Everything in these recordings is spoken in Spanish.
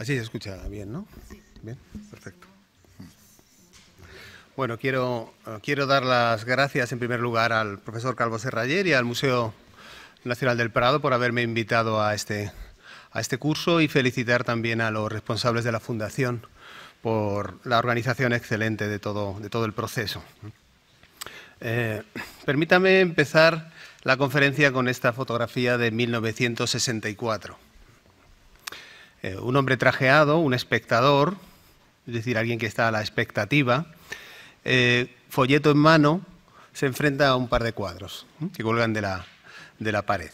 Así se escucha bien, ¿no? Bien, perfecto. Bueno, eh, quiero, dar las gracias en primer lugar al profesor Calvo Serrayer y al Museo Nacional del Prado por haberme invitado a este, a este curso y felicitar también a los responsables de la Fundación por la organización excelente de todo, de todo el proceso. Eh, permítame empezar la conferencia con esta fotografía de 1964. Eh, un hombre trajeado, un espectador, es decir, alguien que está a la expectativa, eh, folleto en mano, se enfrenta a un par de cuadros que cuelgan de la, pared.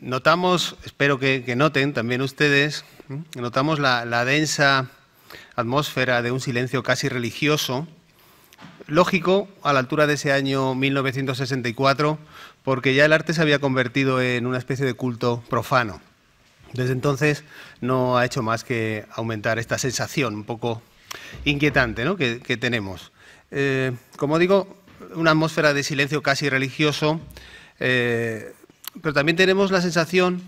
Notamos, espero que, noten también ustedes, notamos la, la densa atmósfera de un silencio casi religioso, lógico a la altura de ese año 1964, porque ya el arte se había convertido en una especie de culto profano. Desde entonces no ha hecho más que aumentar esta sensación un poco inquietante que, tenemos. Eh, como digo, una atmósfera de silencio casi religioso, eh, pero también tenemos la sensación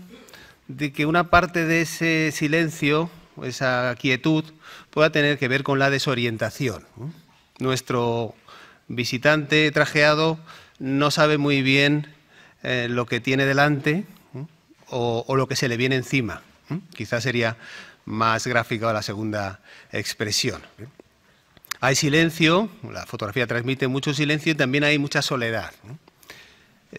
de que una parte de ese silencio, esa quietud, pueda tener que ver con la desorientación. Nuestro visitante trajeado no sabe muy bien eh, lo que tiene delante, o, lo que se le viene encima. Quizás sería más gráfica la segunda expresión. Hay silencio, la fotografía transmite mucho silencio y también hay mucha soledad.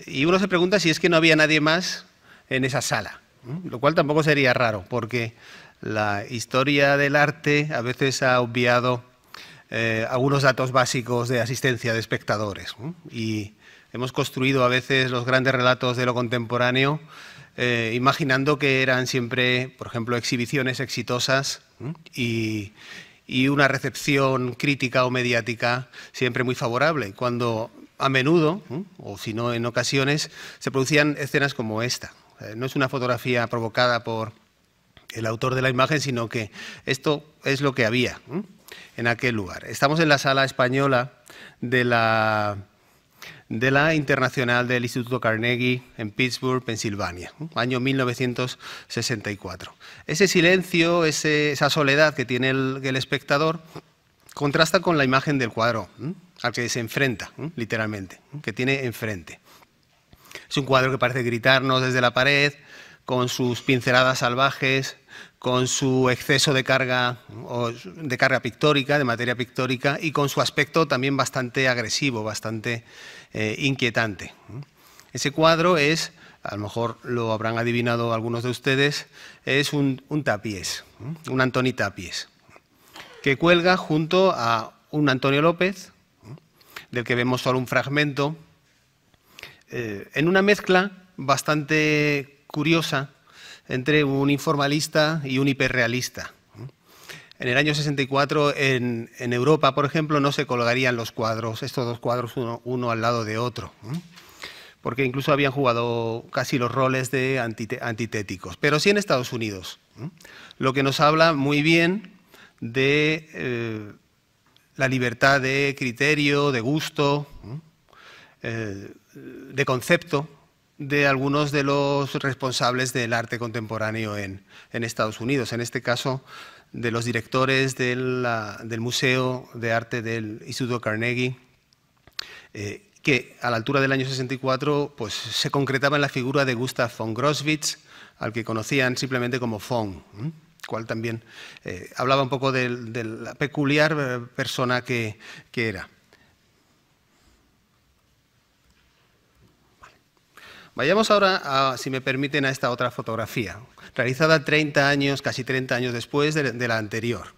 Y uno se pregunta si es que no había nadie más en esa sala, lo cual tampoco sería raro, porque la historia del arte a veces ha obviado eh, algunos datos básicos de asistencia de espectadores. Y hemos construido a veces los grandes relatos de lo contemporáneo eh, imaginando que eran siempre, por ejemplo, exhibiciones exitosas y una recepción crítica o mediática siempre muy favorable, cuando a menudo, o si no en ocasiones, se producían escenas como esta. Eh, no es una fotografía provocada por el autor de la imagen, sino que esto es lo que había en aquel lugar. Estamos en la sala española de la de la Internacional del Instituto Carnegie en Pittsburgh, Pensilvania, año 1964. Ese silencio, esa soledad que tiene el, espectador, contrasta con la imagen del cuadro al que se enfrenta, literalmente, que tiene enfrente. Es un cuadro que parece gritarnos desde la pared, con sus pinceladas salvajes, con su exceso de carga, de carga pictórica, de materia pictórica, y con su aspecto también bastante agresivo, bastante eh, inquietante. Ese cuadro es, a lo mejor lo habrán adivinado algunos de ustedes, es un, tapiés, un Antoni Tapies, que cuelga junto a un Antonio López, del que vemos solo un fragmento, eh, en una mezcla bastante curiosa entre un informalista y un hiperrealista. En el año 64, en, Europa, por ejemplo, no se colgarían los cuadros, estos dos cuadros uno, al lado de otro, porque incluso habían jugado casi los roles de antitéticos, pero sí en Estados Unidos, lo que nos habla muy bien de eh, la libertad de criterio, de gusto, eh, de concepto, de algunos de los responsables del arte contemporáneo en, Estados Unidos, en este caso de los directores del, del Museo de Arte del Instituto Carnegie, eh, que a la altura del año 64 pues, se concretaba en la figura de Gustav von Groswitz, al que conocían simplemente como von, cual también eh, hablaba un poco de, la peculiar eh, persona que era. Vayamos ahora, si me permiten, a esta otra fotografía, realizada 30 años, casi 30 años después de, la anterior.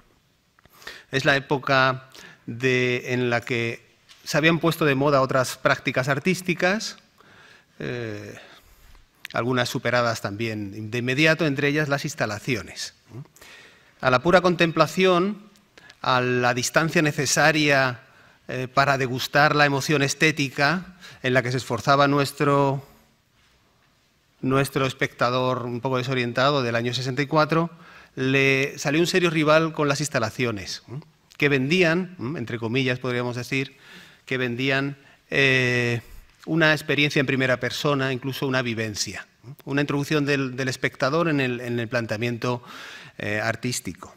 Es la época en la que se habían puesto de moda otras prácticas artísticas, eh, algunas superadas también de inmediato, entre ellas las instalaciones. A la pura contemplación, a la distancia necesaria eh, para degustar la emoción estética en la que se esforzaba nuestro nuestro espectador un poco desorientado del año 64, le salió un serio rival con las instalaciones, que vendían, entre comillas podríamos decir, que vendían eh, una experiencia en primera persona, incluso una vivencia, una introducción del, espectador en el, planteamiento eh, artístico.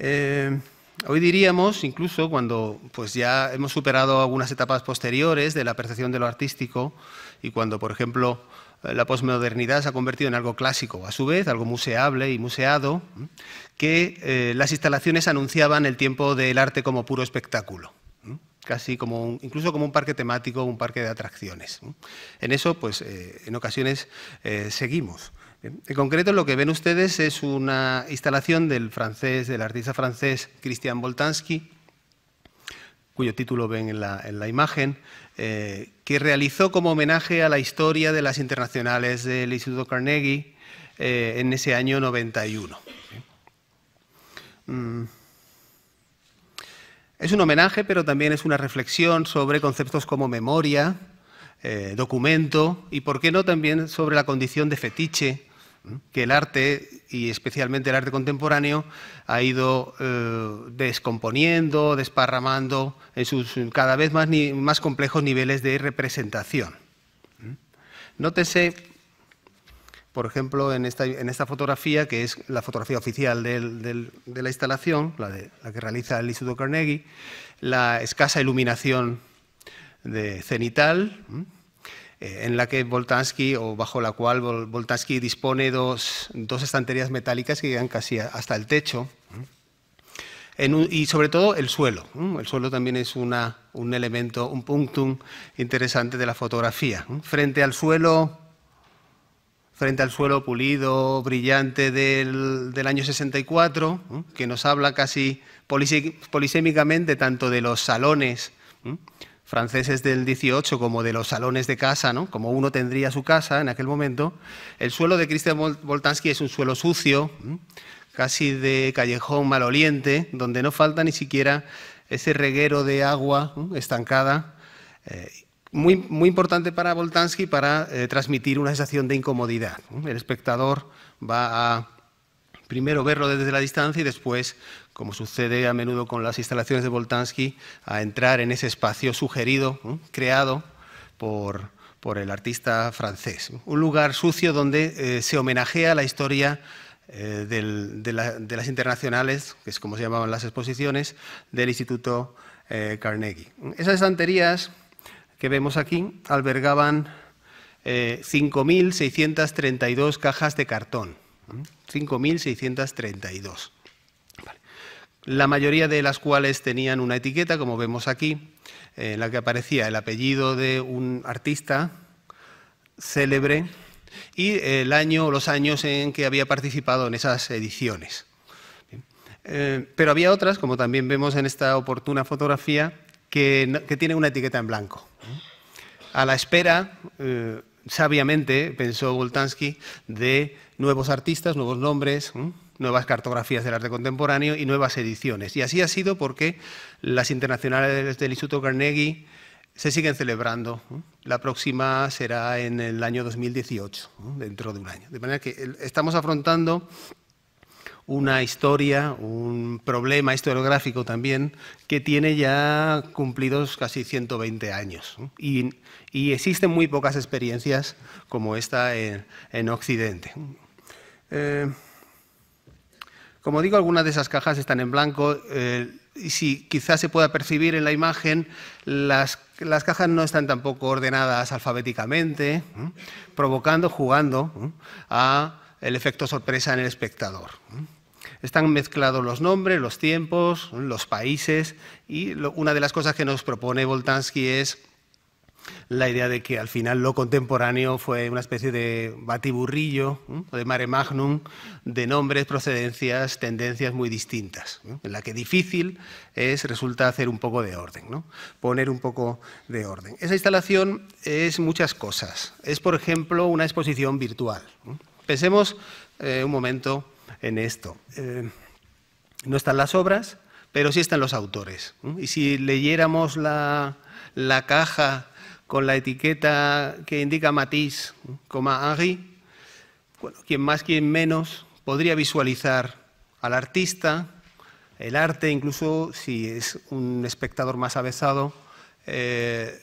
Eh, hoy diríamos, incluso cuando pues ya hemos superado algunas etapas posteriores de la percepción de lo artístico y cuando, por ejemplo, la posmodernidad se ha convertido en algo clásico, a su vez algo museable y museado, que eh, las instalaciones anunciaban el tiempo del arte como puro espectáculo casi como incluso como un parque temático, un parque de atracciones. En eso, pues, eh, en ocasiones eh, seguimos. En concreto, lo que ven ustedes es una instalación del francés, del artista francés Christian Boltanski, cuyo título ven en la, imagen, eh, que realizó como homenaje a la historia de las internacionales del Instituto Carnegie eh, en ese año 91. Mm. Es un homenaje, pero también es una reflexión sobre conceptos como memoria, eh, documento y, por qué no, también sobre la condición de fetiche que el arte, y especialmente el arte contemporáneo, ha ido eh, descomponiendo, desparramando en sus cada vez más, complejos niveles de representación. ¿Mm? Nótese, por ejemplo, en esta, fotografía, que es la fotografía oficial de la instalación, la, que realiza el Instituto Carnegie, la escasa iluminación de cenital. Eh, en la que Boltansky, o bajo la cual Boltansky dispone dos, dos estanterías metálicas que llegan casi hasta el techo. y sobre todo el suelo. El suelo también es una, un elemento, un punctum interesante de la fotografía. Frente al suelo, frente al suelo pulido, brillante del, del año 64, que nos habla casi polisémicamente tanto de los salones franceses del 18 como de los salones de casa, ¿no? como uno tendría su casa en aquel momento, el suelo de Christian Boltanski es un suelo sucio, casi de callejón maloliente, donde no falta ni siquiera ese reguero de agua estancada. Eh, muy, muy, importante para Boltansky para eh, transmitir una sensación de incomodidad. El espectador va a primero verlo desde la distancia y después como sucede a menudo con las instalaciones de Voltansky, a entrar en ese espacio sugerido, creado por, el artista francés. Un lugar sucio donde eh, se homenajea la historia eh, de, de, las internacionales, que es como se llamaban las exposiciones, del Instituto eh, Carnegie. Esas estanterías que vemos aquí albergaban 5.632 cajas de cartón. 5.632 la mayoría de las cuales tenían una etiqueta, como vemos aquí, en la que aparecía el apellido de un artista célebre y el año o los años en que había participado en esas ediciones. Eh, pero había otras, como también vemos en esta oportuna fotografía, que, tienen una etiqueta en blanco. A la espera, eh, sabiamente, pensó Voltansky, de nuevos artistas, nuevos nombres nuevas cartografías del arte contemporáneo y nuevas ediciones. Y así ha sido porque las internacionales del Instituto Carnegie se siguen celebrando. La próxima será en el año 2018, dentro de un año. De manera que estamos afrontando una historia, un problema historiográfico también, que tiene ya cumplidos casi 120 años. Y, existen muy pocas experiencias como esta en, Occidente. Eh, como digo, algunas de esas cajas están en blanco eh, y si quizás se pueda percibir en la imagen, las, cajas no están tampoco ordenadas alfabéticamente, provocando, jugando al a el efecto sorpresa en el espectador. Están mezclados los nombres, los tiempos, los países y una de las cosas que nos propone Voltansky es la idea de que al final lo contemporáneo fue una especie de batiburrillo de mare magnum de nombres, procedencias, tendencias muy distintas, en la que difícil es, resulta hacer un poco de orden, ¿no? poner un poco de orden. Esa instalación es muchas cosas. Es, por ejemplo, una exposición virtual. Pensemos eh, un momento en esto. Eh, no están las obras, pero sí están los autores. Y si leyéramos la, la caja con la etiqueta que indica Matisse, coma Henri, bueno, quien más, quien menos, podría visualizar al artista, el arte, incluso si es un espectador más avezado, eh,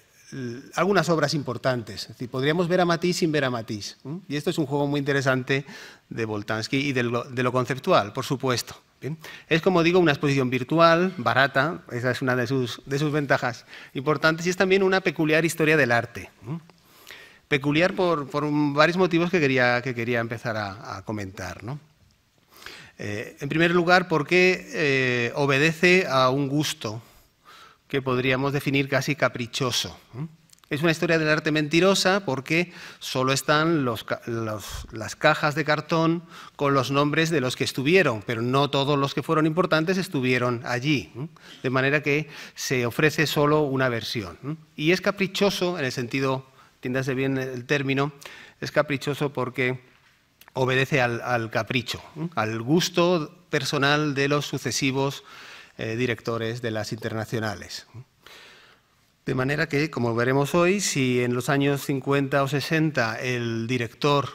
algunas obras importantes. Es podríamos ver a Matisse sin ver a Matisse. Y esto es un juego muy interesante de Boltansky y de lo conceptual, por supuesto. Es, como digo, una exposición virtual, barata, esa es una de sus, ventajas importantes, y es también una peculiar historia del arte. Peculiar por, varios motivos que quería, que quería empezar a, comentar. Eh, en primer lugar, porque qué eh, obedece a un gusto que podríamos definir casi caprichoso. Es una historia del arte mentirosa porque solo están las cajas de cartón con los nombres de los que estuvieron, pero no todos los que fueron importantes estuvieron allí. De manera que se ofrece solo una versión. Y es caprichoso, en el sentido, tiéndase bien el término, es caprichoso porque obedece al, capricho, al gusto personal de los sucesivos eh, directores de las internacionales. De manera que, como veremos hoy, si en los años 50 o 60 el director,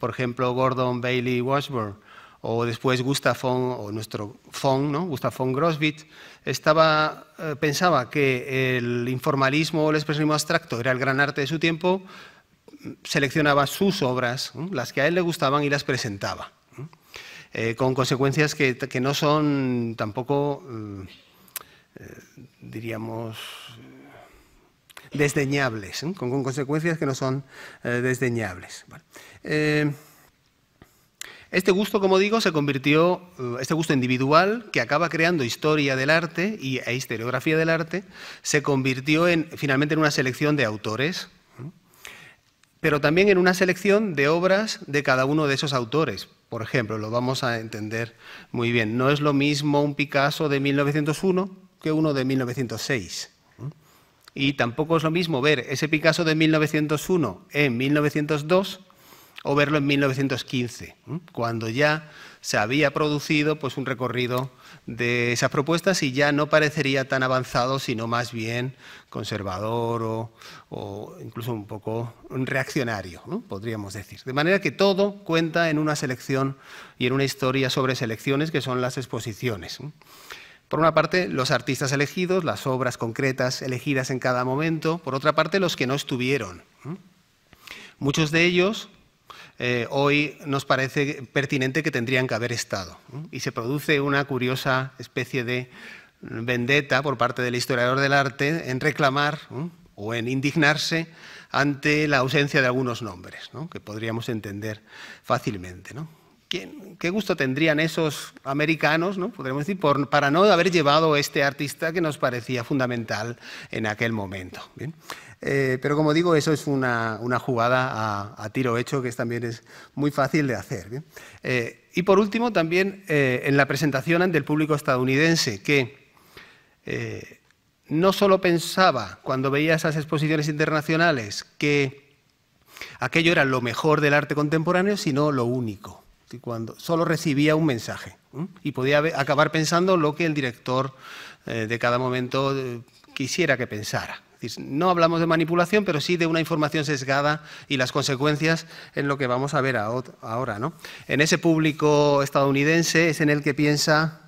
por ejemplo, Gordon Bailey Washburn, o después Gustav von, o nuestro ¿no? Eh, pensaba que el informalismo o el expresionismo abstracto era el gran arte de su tiempo, seleccionaba sus obras, las que a él le gustaban, y las presentaba, eh, con consecuencias que, no son tampoco, eh, diríamos, desdeñables, ¿eh? con, consecuencias que no son eh, desdeñables. Eh, este gusto, como digo, se convirtió, este gusto individual que acaba creando historia del arte y, e historiografía del arte, se convirtió en, finalmente en una selección de autores, pero también en una selección de obras de cada uno de esos autores. Por ejemplo, lo vamos a entender muy bien. No es lo mismo un Picasso de 1901 que uno de 1906. Y tampoco es lo mismo ver ese Picasso de 1901 en 1902 o verlo en 1915, cuando ya se había producido pues, un recorrido de esas propuestas y ya no parecería tan avanzado, sino más bien conservador o, incluso un poco reaccionario, podríamos decir. De manera que todo cuenta en una selección y en una historia sobre selecciones que son las exposiciones. Por una parte, los artistas elegidos, las obras concretas elegidas en cada momento. Por otra parte, los que no estuvieron. Muchos de ellos eh, hoy nos parece pertinente que tendrían que haber estado. Y se produce una curiosa especie de vendetta por parte del historiador del arte en reclamar o en indignarse ante la ausencia de algunos nombres, que podríamos entender fácilmente qué gusto tendrían esos americanos, ¿no? podríamos decir, para no haber llevado este artista que nos parecía fundamental en aquel momento. Eh, pero como digo, eso es una, jugada a, tiro hecho que también es muy fácil de hacer. Eh, y por último, también eh, en la presentación ante el público estadounidense, que no solo pensaba cuando veía esas exposiciones internacionales que aquello era lo mejor del arte contemporáneo, sino lo único cuando solo recibía un mensaje y podía acabar pensando lo que el director eh, de cada momento eh, quisiera que pensara. no hablamos de manipulación, pero sí de una información sesgada y las consecuencias en lo que vamos a ver ahora. ¿no? En ese público estadounidense es en el que piensa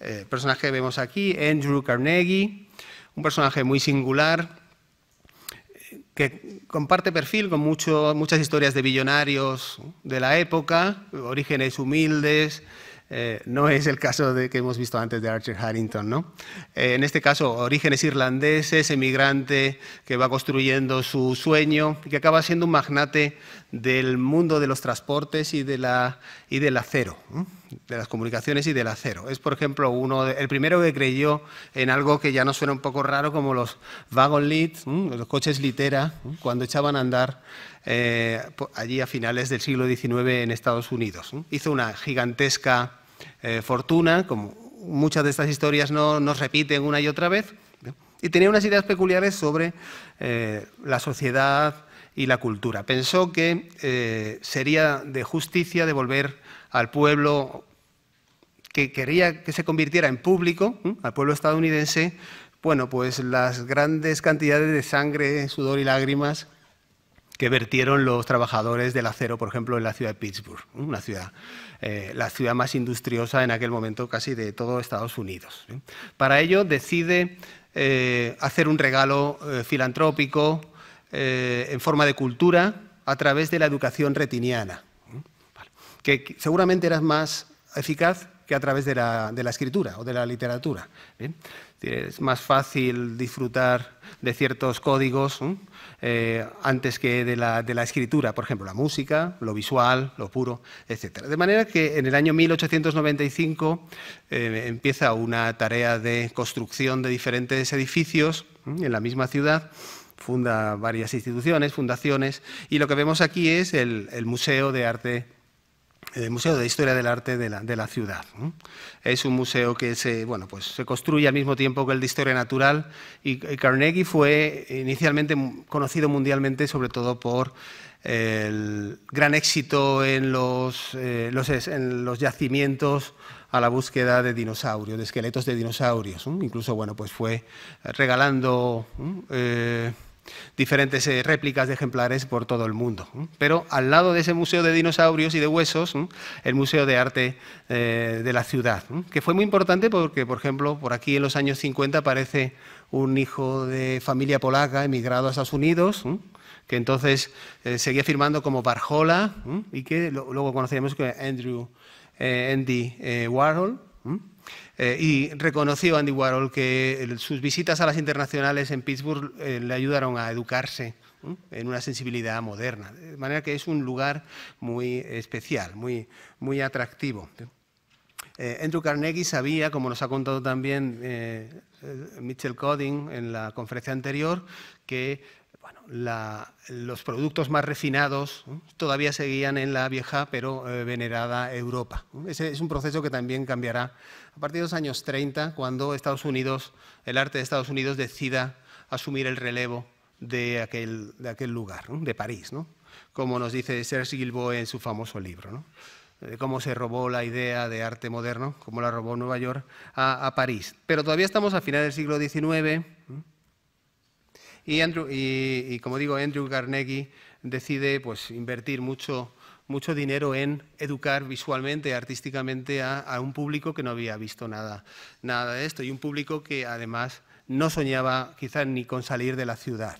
el eh, personaje que vemos aquí, Andrew Carnegie, un personaje muy singular que comparte perfil con muchas historias de billonarios de la época, orígenes humildes, eh, no es el caso de, que hemos visto antes de Archer Harrington. ¿no? Eh, en este caso, orígenes irlandeses, emigrante que va construyendo su sueño y que acaba siendo un magnate del mundo de los transportes y, de la, y del acero, de las comunicaciones y del acero. Es, por ejemplo, uno el primero que creyó en algo que ya nos suena un poco raro, como los wagon leads, los coches litera, cuando echaban a andar eh, allí a finales del siglo XIX en Estados Unidos. Hizo una gigantesca eh, fortuna, como muchas de estas historias no nos repiten una y otra vez, y tenía unas ideas peculiares sobre eh, la sociedad y la cultura. Pensó que eh, sería de justicia devolver al pueblo que quería que se convirtiera en público, al pueblo estadounidense, bueno, pues las grandes cantidades de sangre, sudor y lágrimas que vertieron los trabajadores del acero, por ejemplo, en la ciudad de Pittsburgh, una ciudad eh, la ciudad más industriosa en aquel momento casi de todo Estados Unidos. ¿eh? Para ello decide eh, hacer un regalo filantrópico en forma de cultura a través de la educación retiniana, que seguramente era más eficaz que a través de la, escritura o de la literatura. ¿eh? Es más fácil disfrutar de ciertos códigos ¿eh? Eh, antes que de la, escritura, por ejemplo, la música, lo visual, lo puro, etc. De manera que en el año 1895 empieza una tarea de construcción de diferentes edificios en la misma ciudad funda varias instituciones, fundaciones, y lo que vemos aquí es el, el Museo de Arte el eh, Museo de Historia del Arte de la, ciudad. Es un museo que se, bueno, pues se construye al mismo tiempo que el de Historia Natural y Carnegie fue inicialmente conocido mundialmente sobre todo por el gran éxito en los, eh, en los yacimientos a la búsqueda de dinosaurios, de esqueletos de dinosaurios. Incluso, bueno, pues fue regalando diferentes eh, réplicas de ejemplares por todo el mundo. Pero al lado de ese museo de dinosaurios y de huesos, el Museo de Arte eh, de la ciudad, que fue muy importante porque, por ejemplo, por aquí en los años 50 aparece un hijo de familia polaca emigrado a Estados Unidos, que entonces eh, seguía firmando como Barjola y que luego conocíamos como Andrew, Andy Warhol. Eh, y reconoció Andy Warhol que sus visitas a las internacionales en Pittsburgh eh, le ayudaron a educarse en una sensibilidad moderna. De manera que es un lugar muy especial, muy, muy atractivo. Eh, Andrew Carnegie sabía, como nos ha contado también Mitchell Coding en la conferencia anterior, que bueno, la, los productos más refinados ¿eh? todavía seguían en la vieja pero eh, venerada Europa. ¿eh? Ese es un proceso que también cambiará a partir de los años 30, cuando Estados Unidos, el arte de Estados Unidos decida asumir el relevo de aquel, de aquel lugar, de París, ¿no? como nos dice Serge Gilboe en su famoso libro. ¿no? De cómo se robó la idea de arte moderno, cómo la robó Nueva York, a, París. Pero todavía estamos a final del siglo XIX. Y, Andrew, y, como digo, Andrew Carnegie decide pues, invertir mucho, mucho dinero en educar visualmente, artísticamente a, un público que no había visto nada, nada de esto y un público que además no soñaba quizás ni con salir de la ciudad.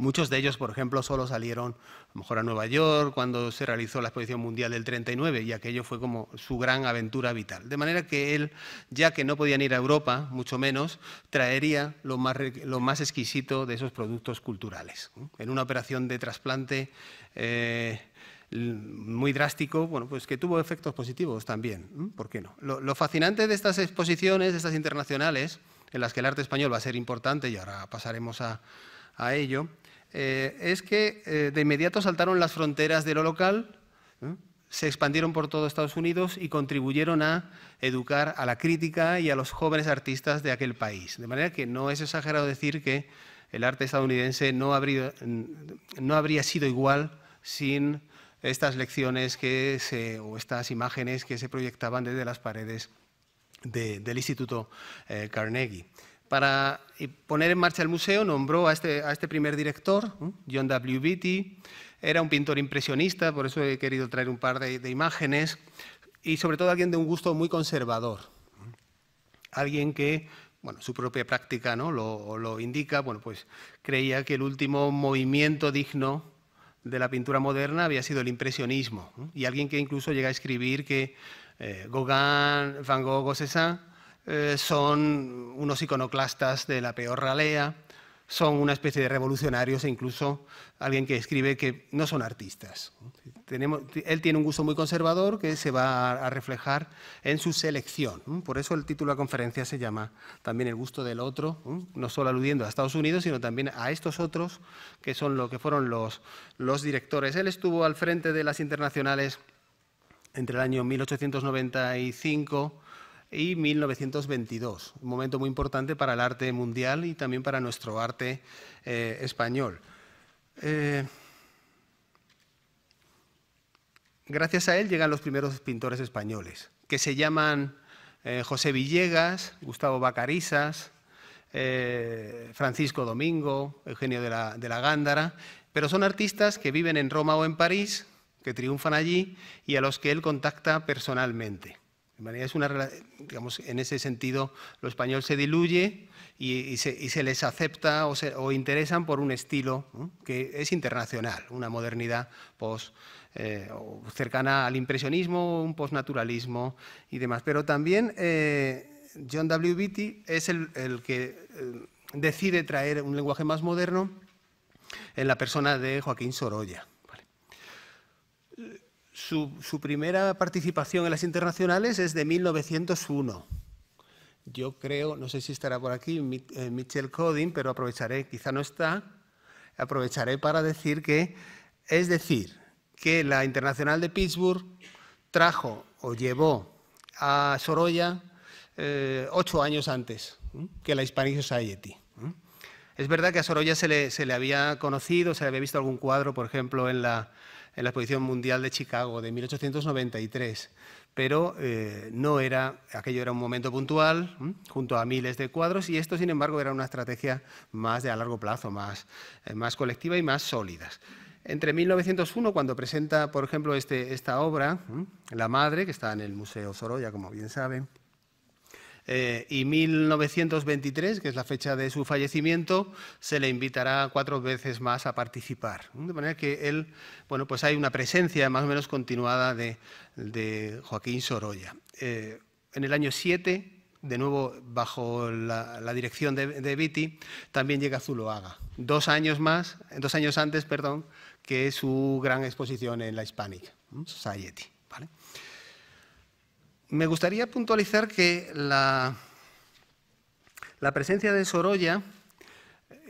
Muchos de ellos, por ejemplo, solo salieron a mejor a Nueva York cuando se realizó la Exposición Mundial del 39 y aquello fue como su gran aventura vital. De manera que él, ya que no podían ir a Europa, mucho menos, traería lo más, lo más exquisito de esos productos culturales. En una operación de trasplante... Eh, muy drástico, bueno, pues que tuvo efectos positivos también, ¿por qué no? Lo, fascinante de estas exposiciones, de estas internacionales, en las que el arte español va a ser importante y ahora pasaremos a ello, eh, es que eh, de inmediato saltaron las fronteras de lo local, ¿eh? se expandieron por todo Estados Unidos y contribuyeron a educar a la crítica y a los jóvenes artistas de aquel país. De manera que no es exagerado decir que el arte estadounidense no mm, habría, sido igual sin estas lecciones que se, o estas imágenes que se proyectaban desde las paredes del Instituto Carnegie para eh, poner en marcha el museo, nombró a este, a este primer director, John W. Beatty. Era un pintor impresionista, por eso he querido traer un par de, imágenes. Y sobre todo alguien de un gusto muy conservador. Alguien que, bueno, su propia práctica ¿no? lo, indica, bueno, pues creía que el último movimiento digno de la pintura moderna había sido el impresionismo. Y alguien que incluso llega a escribir que eh, Gauguin, Van Gogh o Cézanne eh, son unos iconoclastas de la peor ralea, son una especie de revolucionarios e incluso alguien que escribe que no son artistas. Tenemos, él tiene un gusto muy conservador que se va a, reflejar en su selección. Por eso el título de la conferencia se llama también El gusto del otro, no solo aludiendo a Estados Unidos, sino también a estos otros que son lo que fueron los, los directores. Él estuvo al frente de las internacionales entre el año 1895 y 1922, un momento muy importante para el arte mundial y también para nuestro arte eh, español. Eh, gracias a él llegan los primeros pintores españoles, que se llaman eh, José Villegas, Gustavo Bacarizas, Francisco Domingo, Eugenio de de la Gándara, pero son artistas que viven en Roma o en París, que triunfan allí y a los que él contacta personalmente. En es una, digamos, en ese sentido, lo español se diluye y, se, les acepta o, interesan por un estilo que es internacional, una modernidad post, eh, cercana al impresionismo, un postnaturalismo y demás. Pero también eh, John W. Beatty es el, que eh, decide traer un lenguaje más moderno en la persona de Joaquín Sorolla. Su, primera participación en las internacionales es de 1901. Yo creo, no sé si estará por aquí eh, Michel Codin, pero aprovecharé, quizá no está, aprovecharé para decir que, es decir, que la Internacional de Pittsburgh trajo o llevó a Sorolla eh, ocho años antes que la Hispanic Society. Es verdad que a Sorolla se le había conocido, se le había visto algún cuadro, por ejemplo, en la, en la Exposición Mundial de Chicago de 1893, pero eh, no era, aquello era un momento puntual, junto a miles de cuadros, y esto, sin embargo, era una estrategia más de a largo plazo, más, eh, más colectiva y más sólida. Entre 1901, cuando presenta, por ejemplo, este, esta obra, La Madre, que está en el Museo Sorolla, como bien saben, eh, y 1923, que es la fecha de su fallecimiento, se le invitará cuatro veces más a participar. De manera que él, bueno, pues hay una presencia más o menos continuada de, Joaquín Sorolla. Eh, en el año 7, de nuevo bajo la, dirección de, de, Viti, también llega Zuloaga. Dos años más, dos años antes, perdón, que su gran exposición en la Hispanic Society. ¿vale? Me gustaría puntualizar que la, presencia de Sorolla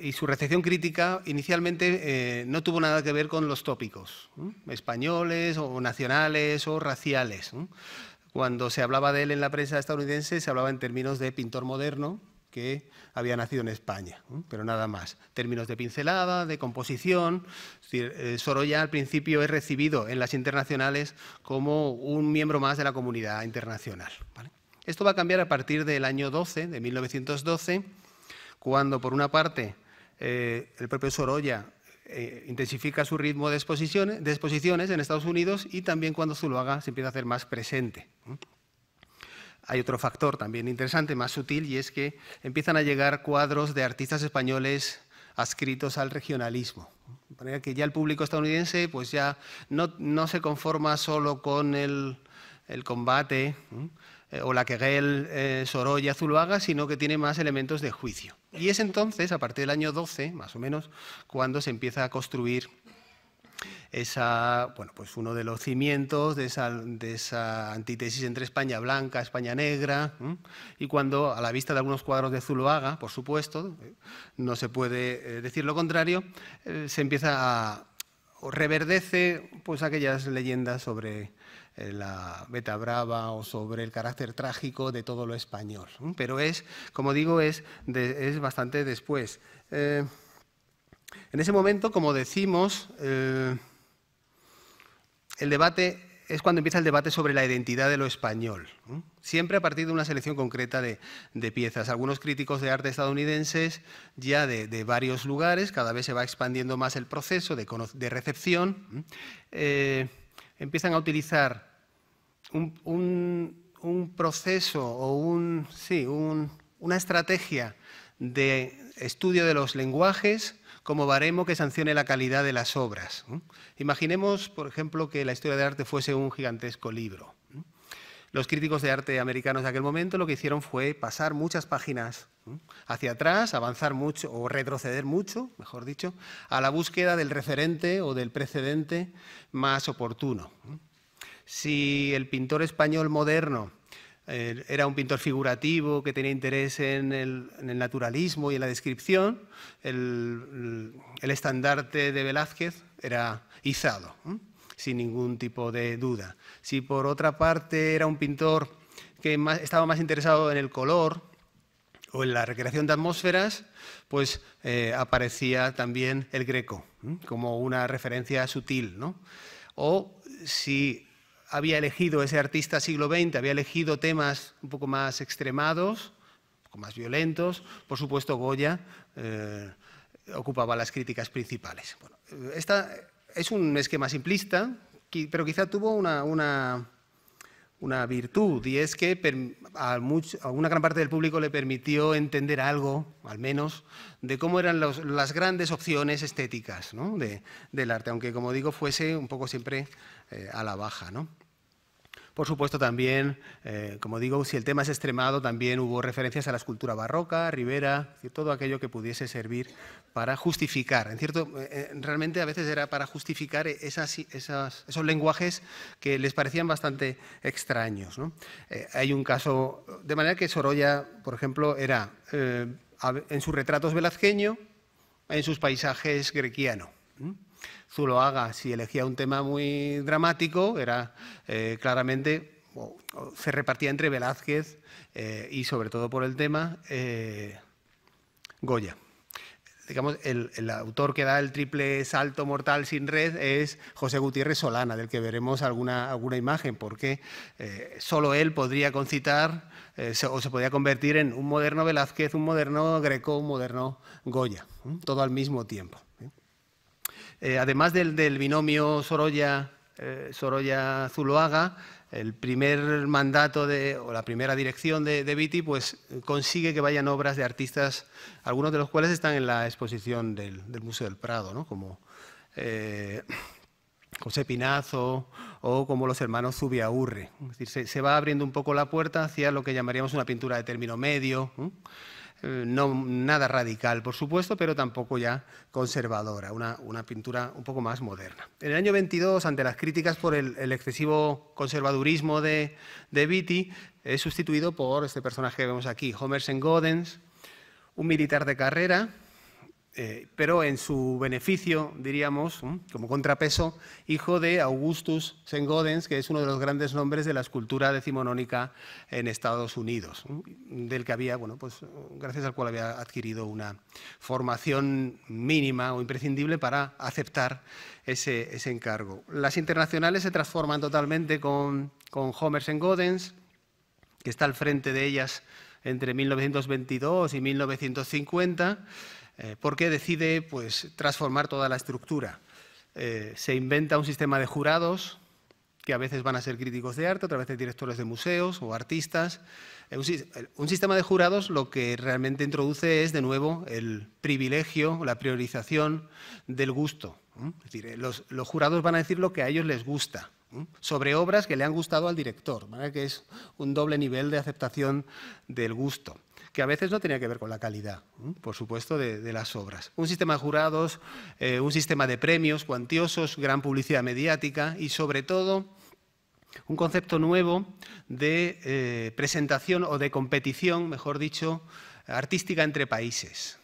y su recepción crítica inicialmente eh, no tuvo nada que ver con los tópicos españoles o nacionales o raciales. Cuando se hablaba de él en la prensa estadounidense se hablaba en términos de pintor moderno, que había nacido en España, pero nada más. Términos de pincelada, de composición. Eh, Sorolla al principio es recibido en las internacionales como un miembro más de la comunidad internacional. Esto va a cambiar a partir del año 12, de 1912, cuando por una parte eh, el propio Sorolla eh, intensifica su ritmo de exposiciones, de exposiciones, en Estados Unidos y también cuando Zuluaga se empieza a hacer más presente hay otro factor también interesante, más sutil, y es que empiezan a llegar cuadros de artistas españoles adscritos al regionalismo. De manera que ya el público estadounidense pues ya no, se conforma solo con el, combate eh, o la querel eh, Sorolla Zuluaga, sino que tiene más elementos de juicio. Y es entonces, a partir del año 12, más o menos, cuando se empieza a construir esa, bueno, pues uno de los cimientos de esa, de esa antítesis entre España blanca, España negra, y cuando a la vista de algunos cuadros de Zuloaga, por supuesto, eh, no se puede eh, decir lo contrario, eh, se empieza a reverdece pues aquellas leyendas sobre la beta brava o sobre el carácter trágico de todo lo español. Pero es, como digo, es, es bastante después. En ese momento, como decimos, eh, el debate es cuando empieza el debate sobre la identidad de lo español, siempre a partir de una selección concreta de, piezas. Algunos críticos de arte estadounidenses, ya de, varios lugares, cada vez se va expandiendo más el proceso de, recepción, eh, empiezan a utilizar un, proceso o una estrategia de estudio de los lenguajes como baremo que sancione la calidad de las obras. Imaginemos, por ejemplo, que la historia del arte fuese un gigantesco libro. Los críticos de arte americanos de aquel momento lo que hicieron fue pasar muchas páginas hacia atrás, avanzar mucho o retroceder mucho, mejor dicho, a la búsqueda del referente o del precedente más oportuno. Si el pintor español moderno eh, era un pintor figurativo que tenía interés en el, naturalismo y en la descripción. El, estandarte de Velázquez era izado, sin ningún tipo de duda. Si por otra parte era un pintor que estaba más interesado en el color o en la recreación de atmósferas, pues eh, aparecía también el greco como una referencia sutil. ¿no? O si había elegido, ese artista siglo XX, había elegido temas un poco más extremados, un poco más violentos. Por supuesto, Goya eh, ocupaba las críticas principales. Eh, esta es un esquema simplista, pero quizá tuvo una una virtud y es que a, una gran parte del público le permitió entender algo, al menos, de cómo eran las grandes opciones estéticas del arte, aunque como digo fuese un poco siempre eh, a la baja. ¿no? Por supuesto, también, eh, como digo, si el tema es extremado, también hubo referencias a la escultura barroca, Rivera, todo aquello que pudiese servir para justificar. En cierto, eh, eh, realmente a veces era para justificar esos lenguajes que les parecían bastante extraños. hay un caso, de manera que Sorolla, por ejemplo, era en sus retratos velazqueño, en sus paisajes grequiano. Zuloaga, si elegía un tema muy dramático, era eh, claramente, se repartía entre Velázquez eh, y, sobre todo por el tema, eh, Goya. Digamos, el, autor que da el triple salto mortal sin red es José Gutiérrez Solana, del que veremos alguna, alguna imagen, porque solo él podría concitar o se podría convertir en un moderno Velázquez, un moderno Greco, un moderno Goya, todo al mismo tiempo. Eh, además del, binomio Sorolla, eh, Zuloaga, el primer mandato de, o la primera dirección de, Viti pues, consigue que vayan obras de artistas, algunos de los cuales están en la exposición del, Museo del Prado, ¿no? como eh, José Pinazo o como los hermanos Zubiaurre. Es decir, se, va abriendo un poco la puerta hacia lo que llamaríamos una pintura de término medio. Eh, no, nada radical, por supuesto, pero tampoco ya conservadora, una, pintura un poco más moderna. En el año 22, ante las críticas por el, excesivo conservadurismo de, Vitti, es sustituido por este personaje que vemos aquí, Homer Godens, un militar de carrera, eh, pero en su beneficio, diríamos, como contrapeso, hijo de Augustus Sengodens, que es uno de los grandes nombres de la escultura decimonónica en Estados Unidos, del que había, bueno, pues gracias al cual había adquirido una formación mínima o imprescindible para aceptar ese, encargo. Las internacionales se transforman totalmente con, con Homer Sengodens, que está al frente de ellas entre 1922 y 1950 eh, porque decide pues, transformar toda la estructura. Eh, se inventa un sistema de jurados que a veces van a ser críticos de arte, otras veces directores de museos o artistas. Eh, un, sistema de jurados lo que realmente introduce es, de nuevo, el privilegio, la priorización del gusto. Es decir, eh, los, jurados van a decir lo que a ellos les gusta, sobre obras que le han gustado al director, que es un doble nivel de aceptación del gusto que a veces no tenía que ver con la calidad, por supuesto, de, las obras. Un sistema de jurados, eh, un sistema de premios cuantiosos, gran publicidad mediática y, sobre todo, un concepto nuevo de eh, presentación o de competición, mejor dicho, artística entre países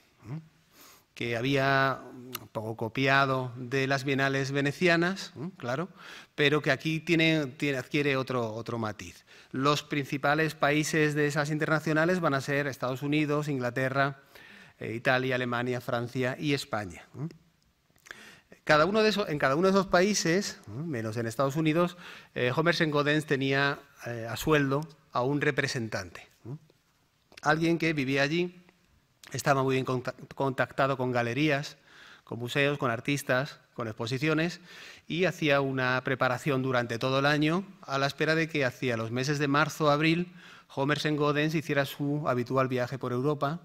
que había mm, poco copiado de las bienales venecianas, mm, claro, pero que aquí tiene, adquiere otro, otro matiz. Los principales países de esas internacionales van a ser Estados Unidos, Inglaterra, eh, Italia, Alemania, Francia y España. Mm. Cada uno de esos, en cada uno de esos países, menos en Estados Unidos, eh, Homer Sengodens tenía eh, a sueldo a un representante, alguien que vivía allí estaba muy bien contactado con galerías, con museos, con artistas, con exposiciones y hacía una preparación durante todo el año a la espera de que hacia los meses de marzo, abril, Homer Sengodens hiciera su habitual viaje por Europa,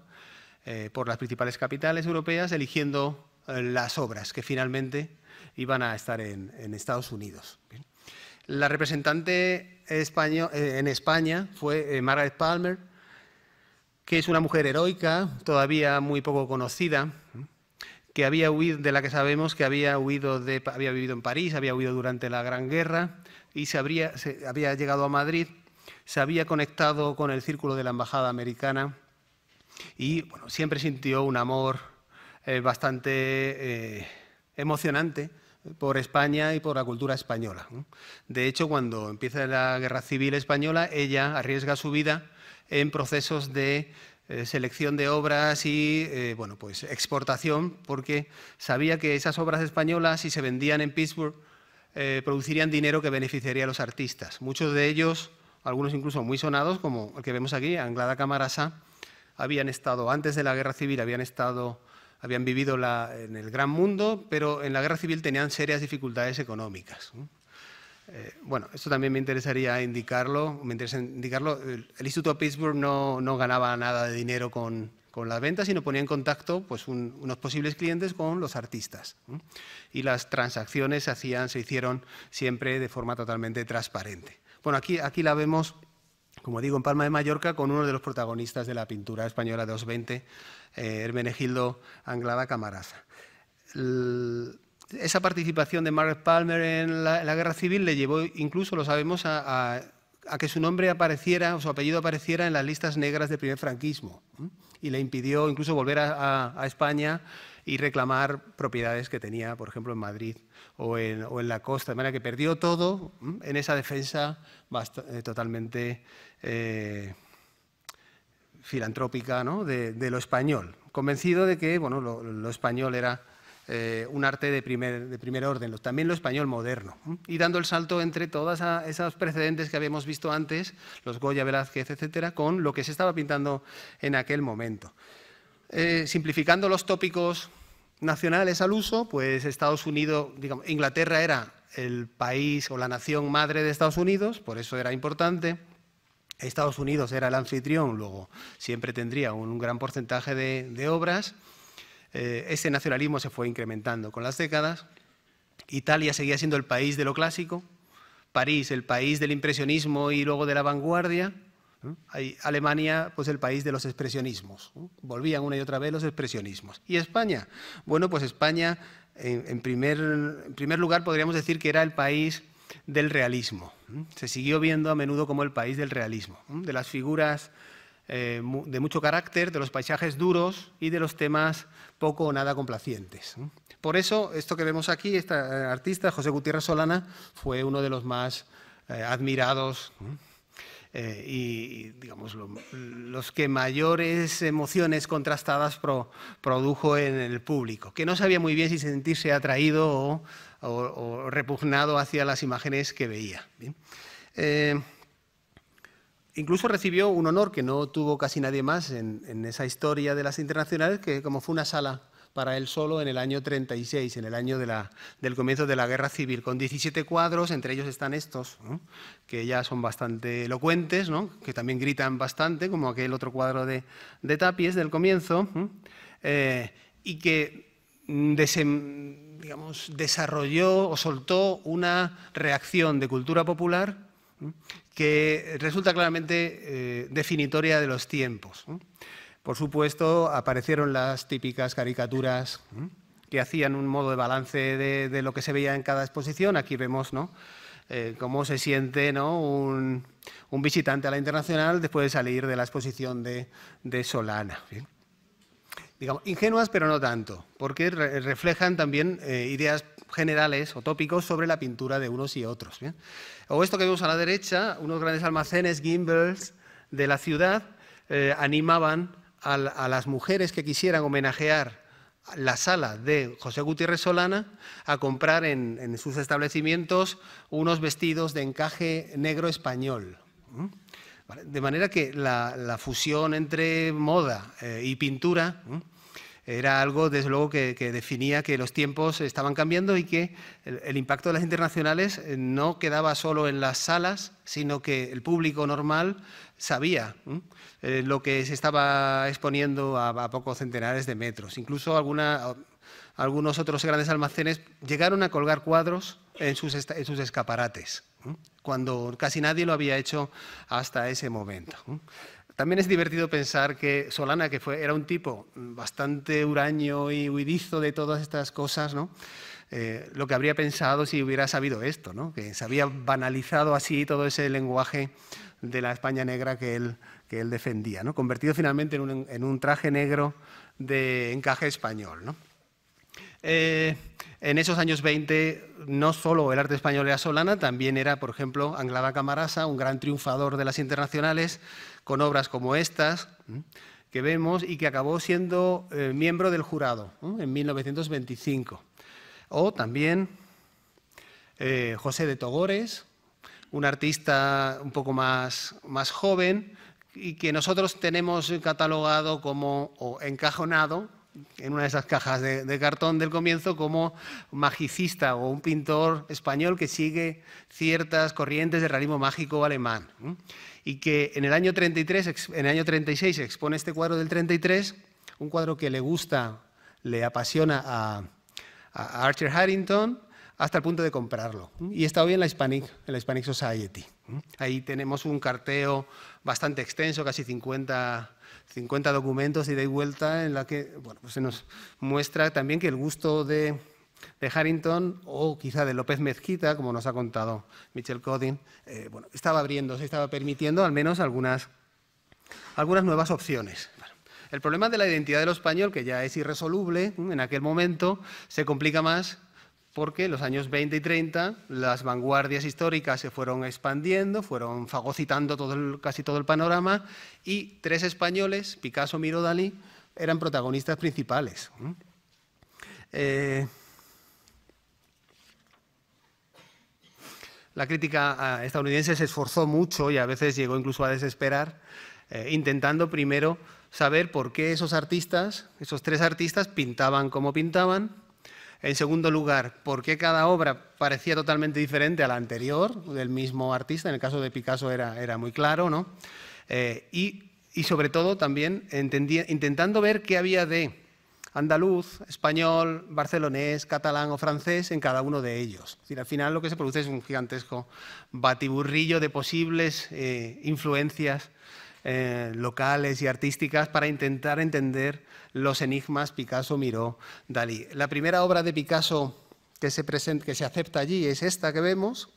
eh, por las principales capitales europeas, eligiendo eh, las obras que finalmente iban a estar en, Estados Unidos. La representante eh, en España fue Margaret Palmer, que es una mujer heroica, todavía muy poco conocida, que había huido, de la que sabemos que había, huido de, había vivido en París, había huido durante la Gran Guerra y se había llegado a Madrid, se había conectado con el círculo de la Embajada Americana y bueno, siempre sintió un amor eh, bastante eh, emocionante por España y por la cultura española. De hecho, cuando empieza la Guerra Civil Española, ella arriesga su vida en procesos de eh, selección de obras y eh, bueno, pues exportación, porque sabía que esas obras españolas, si se vendían en Pittsburgh, eh, producirían dinero que beneficiaría a los artistas. Muchos de ellos, algunos incluso muy sonados, como el que vemos aquí, Anglada Camarasa, habían estado antes de la guerra civil, habían estado habían vivido en el gran mundo, pero en la guerra civil tenían serias dificultades económicas. Eh, bueno, esto también me interesaría indicarlo. Me interesa indicarlo. El, Instituto Pittsburgh no, ganaba nada de dinero con, con las ventas, sino ponía en contacto pues, unos posibles clientes con los artistas. Y las transacciones se, hacían, hicieron siempre de forma totalmente transparente. Bueno, aquí, aquí la vemos como digo, en Palma de Mallorca, con uno de los protagonistas de la pintura española de 220, eh, Hermenegildo Anglada Camaraza esa participación de Margaret Palmer en la, guerra civil le llevó, incluso lo sabemos, a, que su nombre apareciera, o su apellido apareciera en las listas negras del primer franquismo. Y le impidió incluso volver a, España y reclamar propiedades que tenía, por ejemplo, en Madrid o en, la costa. De manera que perdió todo en esa defensa eh, totalmente eh, filantrópica de, lo español. Convencido de que bueno, lo español era eh, un arte de primer, de primer, orden, también lo español moderno. Y dando el salto entre todas esos precedentes que habíamos visto antes, los Goya, Velázquez, etcétera, con lo que se estaba pintando en aquel momento. Eh, simplificando los tópicos nacionales al uso, pues Estados Unidos, digamos, Inglaterra era el país o la nación madre de Estados Unidos, por eso era importante. Estados Unidos era el anfitrión, luego siempre tendría un gran porcentaje de obras. Eh, ese nacionalismo se fue incrementando con las décadas. Italia seguía siendo el país de lo clásico, París el país del impresionismo y luego de la vanguardia, Alemania pues el país de los expresionismos, volvían una y otra vez los expresionismos. ¿Y España? Bueno, pues España en, primer, en primer lugar podríamos decir que era el país del realismo. Se siguió viendo a menudo como el país del realismo, de las figuras eh, de mucho carácter, de los paisajes duros y de los temas poco o nada complacientes. Por eso, esto que vemos aquí, este artista, José Gutiérrez Solana, fue uno de los más eh, admirados eh, y, digamos, los que mayores emociones contrastadas produjo en el público, que no sabía muy bien si sentirse atraído o, repugnado hacia las imágenes que veía incluso recibió un honor que no tuvo casi nadie más en, esa historia de las internacionales, que como fue una sala para él solo en el año 36, en el año del comienzo de la guerra civil, con 17 cuadros, entre ellos están estos, que ya son bastante elocuentes, que también gritan bastante, como aquel otro cuadro de, Tapies del comienzo, eh, y que mm, desarrolló o soltó una reacción de cultura popular que resulta claramente eh, definitoria de los tiempos. Por supuesto, aparecieron las típicas caricaturas que hacían un modo de balance de, lo que se veía en cada exposición. Aquí vemos ¿no? Eh, cómo se siente ¿no? un, visitante a la internacional después de salir de la exposición de, Solana. Digamos, ingenuas, pero no tanto, porque reflejan también eh, ideas generales o tópicos sobre la pintura de unos y otros. O esto que vemos a la derecha, unos grandes almacenes, gimbals de la ciudad, eh, animaban a, las mujeres que quisieran homenajear la sala de José Gutiérrez Solana a comprar en, sus establecimientos unos vestidos de encaje negro español. De manera que la, fusión entre moda eh, y pintura era algo, desde luego, que, definía que los tiempos estaban cambiando y que el, impacto de las internacionales eh, no quedaba solo en las salas, sino que el público normal sabía eh, lo que se estaba exponiendo a, pocos centenares de metros. Incluso algunos otros grandes almacenes llegaron a colgar cuadros en sus, escaparates, cuando casi nadie lo había hecho hasta ese momento. También es divertido pensar que Solana, que era un tipo bastante huraño y huidizo de todas estas cosas, ¿no? Eh, lo que habría pensado si hubiera sabido esto, ¿no? que se había banalizado así todo ese lenguaje de la España negra que él, defendía, ¿no? convertido finalmente en un, traje negro de encaje español. Eh, en esos años 20, no solo el arte español era Solana, también era, por ejemplo, Anglada Camarasa, un gran triunfador de las internacionales, con obras como estas que vemos y que acabó siendo eh, miembro del jurado en 1925. O también eh, José de Togores, un artista un poco más, más joven y que nosotros tenemos catalogado como o encajonado en una de esas cajas de, cartón del comienzo como magicista o un pintor español que sigue ciertas corrientes de realismo mágico alemán y que en el año, 33, en el año 36 expone este cuadro del 33, un cuadro que le gusta, le apasiona a, Archer Harrington hasta el punto de comprarlo. Y está hoy en la Hispanic, la Hispanic Society. Ahí tenemos un carteo bastante extenso, casi 50 50 documentos ida y vuelta en la que bueno, pues se nos muestra también que el gusto de de Harrington o quizá de López Mezquita, como nos ha contado Michel Codin, eh, bueno, estaba abriéndose, estaba permitiendo al menos algunas, algunas nuevas opciones. el problema de la identidad del español, que ya es irresoluble en aquel momento, se complica más porque en los años 20 y 30 las vanguardias históricas se fueron expandiendo, fueron fagocitando casi todo el panorama y tres españoles, Picasso, Miro, Dalí, eran protagonistas principales. Eh, La crítica ah, estadounidense se esforzó mucho y a veces llegó incluso a desesperar, eh, intentando primero saber por qué esos artistas, esos tres artistas, pintaban como pintaban. En segundo lugar, por qué cada obra parecía totalmente diferente a la anterior del mismo artista. En el caso de Picasso era, muy claro, ¿no? Eh, y, sobre todo también intentando ver qué había de andaluz, español, barcelonés, catalán o francés en cada uno de ellos. al final lo que se produce es un gigantesco batiburrillo de posibles eh, influencias eh, locales y artísticas para intentar entender los enigmas Picasso, Miró, Dalí. La primera obra de Picasso que se, presenta, que se acepta allí es esta que vemos,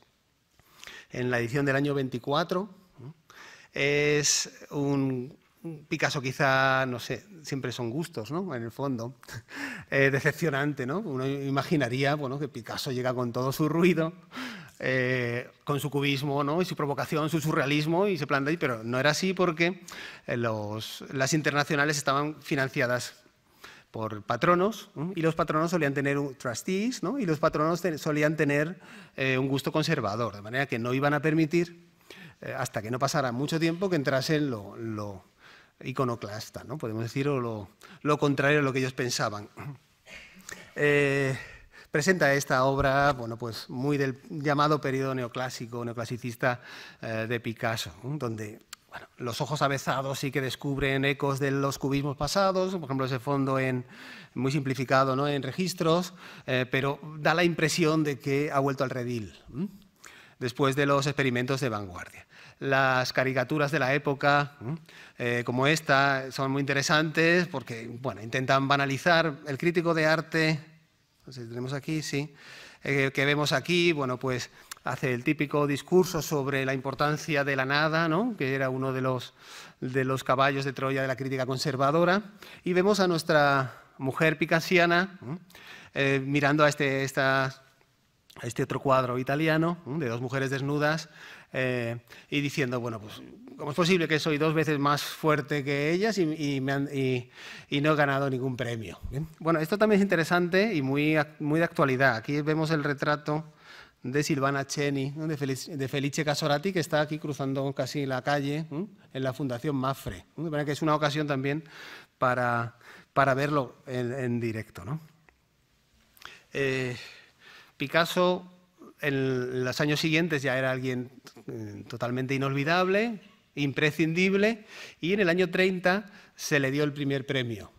en la edición del año 24. Es un Picasso quizá, no sé, siempre son gustos, ¿no? En el fondo. Eh, decepcionante, ¿no? Uno imaginaría, bueno, que Picasso llega con todo su ruido, eh, con su cubismo, ¿no? Y su provocación, su surrealismo, y se planta ahí, pero no era así porque eh, los, las internacionales estaban financiadas por patronos, y los patronos solían tener un trustees, ¿no? y los patronos solían tener un gusto conservador, de manera que no iban a permitir, hasta que no pasara mucho tiempo, que entrasen lo iconoclasta, ¿no? Podemos decir lo, contrario a lo que ellos pensaban. Eh, presenta esta obra, bueno, pues muy del llamado periodo neoclásico, neoclasicista eh, de Picasso, donde los ojos avezados sí que descubren ecos de los cubismos pasados, por ejemplo, ese fondo en, muy simplificado ¿no? en registros, eh, pero da la impresión de que ha vuelto al redil después de los experimentos de vanguardia las caricaturas de la época, eh, como esta, son muy interesantes porque bueno, intentan banalizar el crítico de arte, tenemos aquí, sí, eh, que vemos aquí, bueno, pues hace el típico discurso sobre la importancia de la nada, ¿no? que era uno de los, de los caballos de Troya de la crítica conservadora, y vemos a nuestra mujer picasiana eh, mirando a este, a este otro cuadro italiano de dos mujeres desnudas eh, y diciendo, bueno, pues, ¿cómo es posible que soy dos veces más fuerte que ellas y, no he ganado ningún premio? Bueno, esto también es interesante y muy, muy de actualidad. Aquí vemos el retrato de Silvana Cheni, de Felice, Casorati, que está aquí cruzando casi la calle en la Fundación Mafre. De manera que es una ocasión también para, para verlo en, directo. ¿no? Eh, Picasso en los años siguientes ya era alguien eh, totalmente inolvidable, imprescindible, y en el año 30 se le dio el primer premio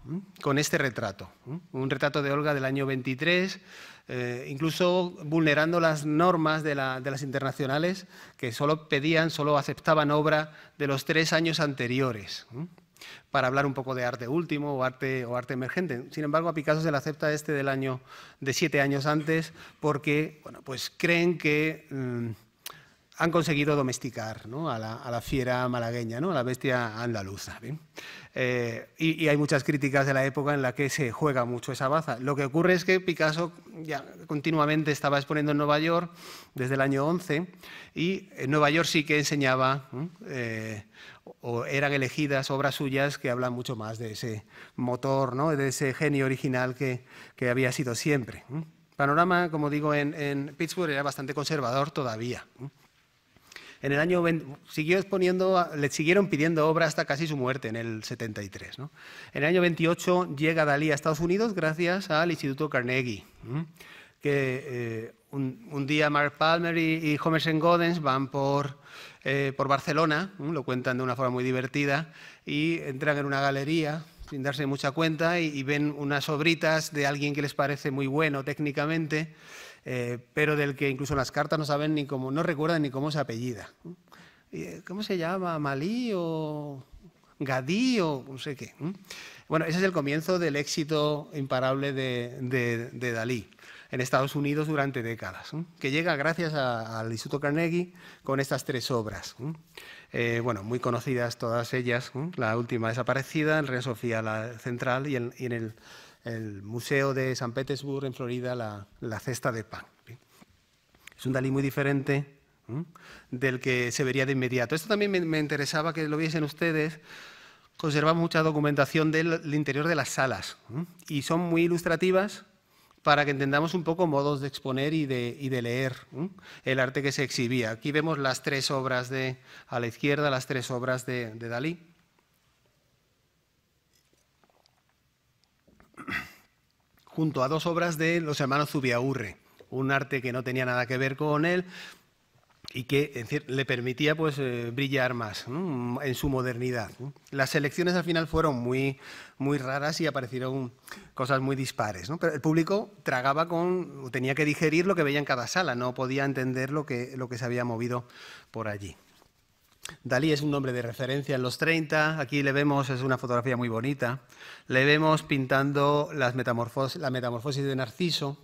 con este retrato, un retrato de Olga del año 23, eh, incluso vulnerando las normas de, las internacionales que solo pedían, solo aceptaban obra de los tres años anteriores para hablar un poco de arte último o arte, o arte emergente. Sin embargo, a Picasso se le acepta este del año de siete años antes porque bueno, pues creen que... Mm, han conseguido domesticar a, la, fiera malagueña, ¿no? a la bestia andaluza. Eh, y, y, hay muchas críticas de la época en la que se juega mucho esa baza. Lo que ocurre es que Picasso ya continuamente estaba exponiendo en Nueva York desde el año 11 y en Nueva York sí que enseñaba eh, o eran elegidas obras suyas que hablan mucho más de ese motor, ¿no? de ese genio original que, había sido siempre. Panorama, como digo, en, en Pittsburgh era bastante conservador todavía. En el año siguió exponiendo, le siguieron pidiendo obra hasta casi su muerte en el 73. En el año 28 llega Dalí a Estados Unidos gracias al Instituto Carnegie, que eh, un, día Mark Palmer y, Homer St. van por, eh, por Barcelona, lo cuentan de una forma muy divertida, y entran en una galería sin darse mucha cuenta y, y ven unas obritas de alguien que les parece muy bueno técnicamente eh, pero del que incluso las cartas no saben ni cómo, no recuerdan ni cómo se apellida. ¿Eh? ¿Cómo se llama? ¿Malí o Gadí o no sé qué? ¿Mm? Bueno, ese es el comienzo del éxito imparable de, Dalí en Estados Unidos durante décadas, ¿eh? que llega gracias al Instituto Carnegie con estas tres obras. bueno, muy conocidas todas ellas, la última desaparecida, en rey Sofía la central y, y en el el Museo de San Petersburgo, en Florida, la, cesta de pan. Es un Dalí muy diferente del que se vería de inmediato. Esto también me, interesaba que lo viesen ustedes. Conservamos mucha documentación del, interior de las salas y son muy ilustrativas para que entendamos un poco modos de exponer y de, leer el arte que se exhibía. Aquí vemos las tres obras de, a la izquierda, las tres obras de Dalí. junto a dos obras de los hermanos Zubiaurre, un arte que no tenía nada que ver con él y que le permitía pues, eh, brillar más en su modernidad. Las selecciones al final fueron muy, muy raras y aparecieron cosas muy dispares, pero el público tragaba con, tenía que digerir lo que veía en cada sala, no podía entender lo que, lo que se había movido por allí. Dalí es un nombre de referencia en los 30. Aquí le vemos, es una fotografía muy bonita. Le vemos pintando la metamorfosis de Narciso,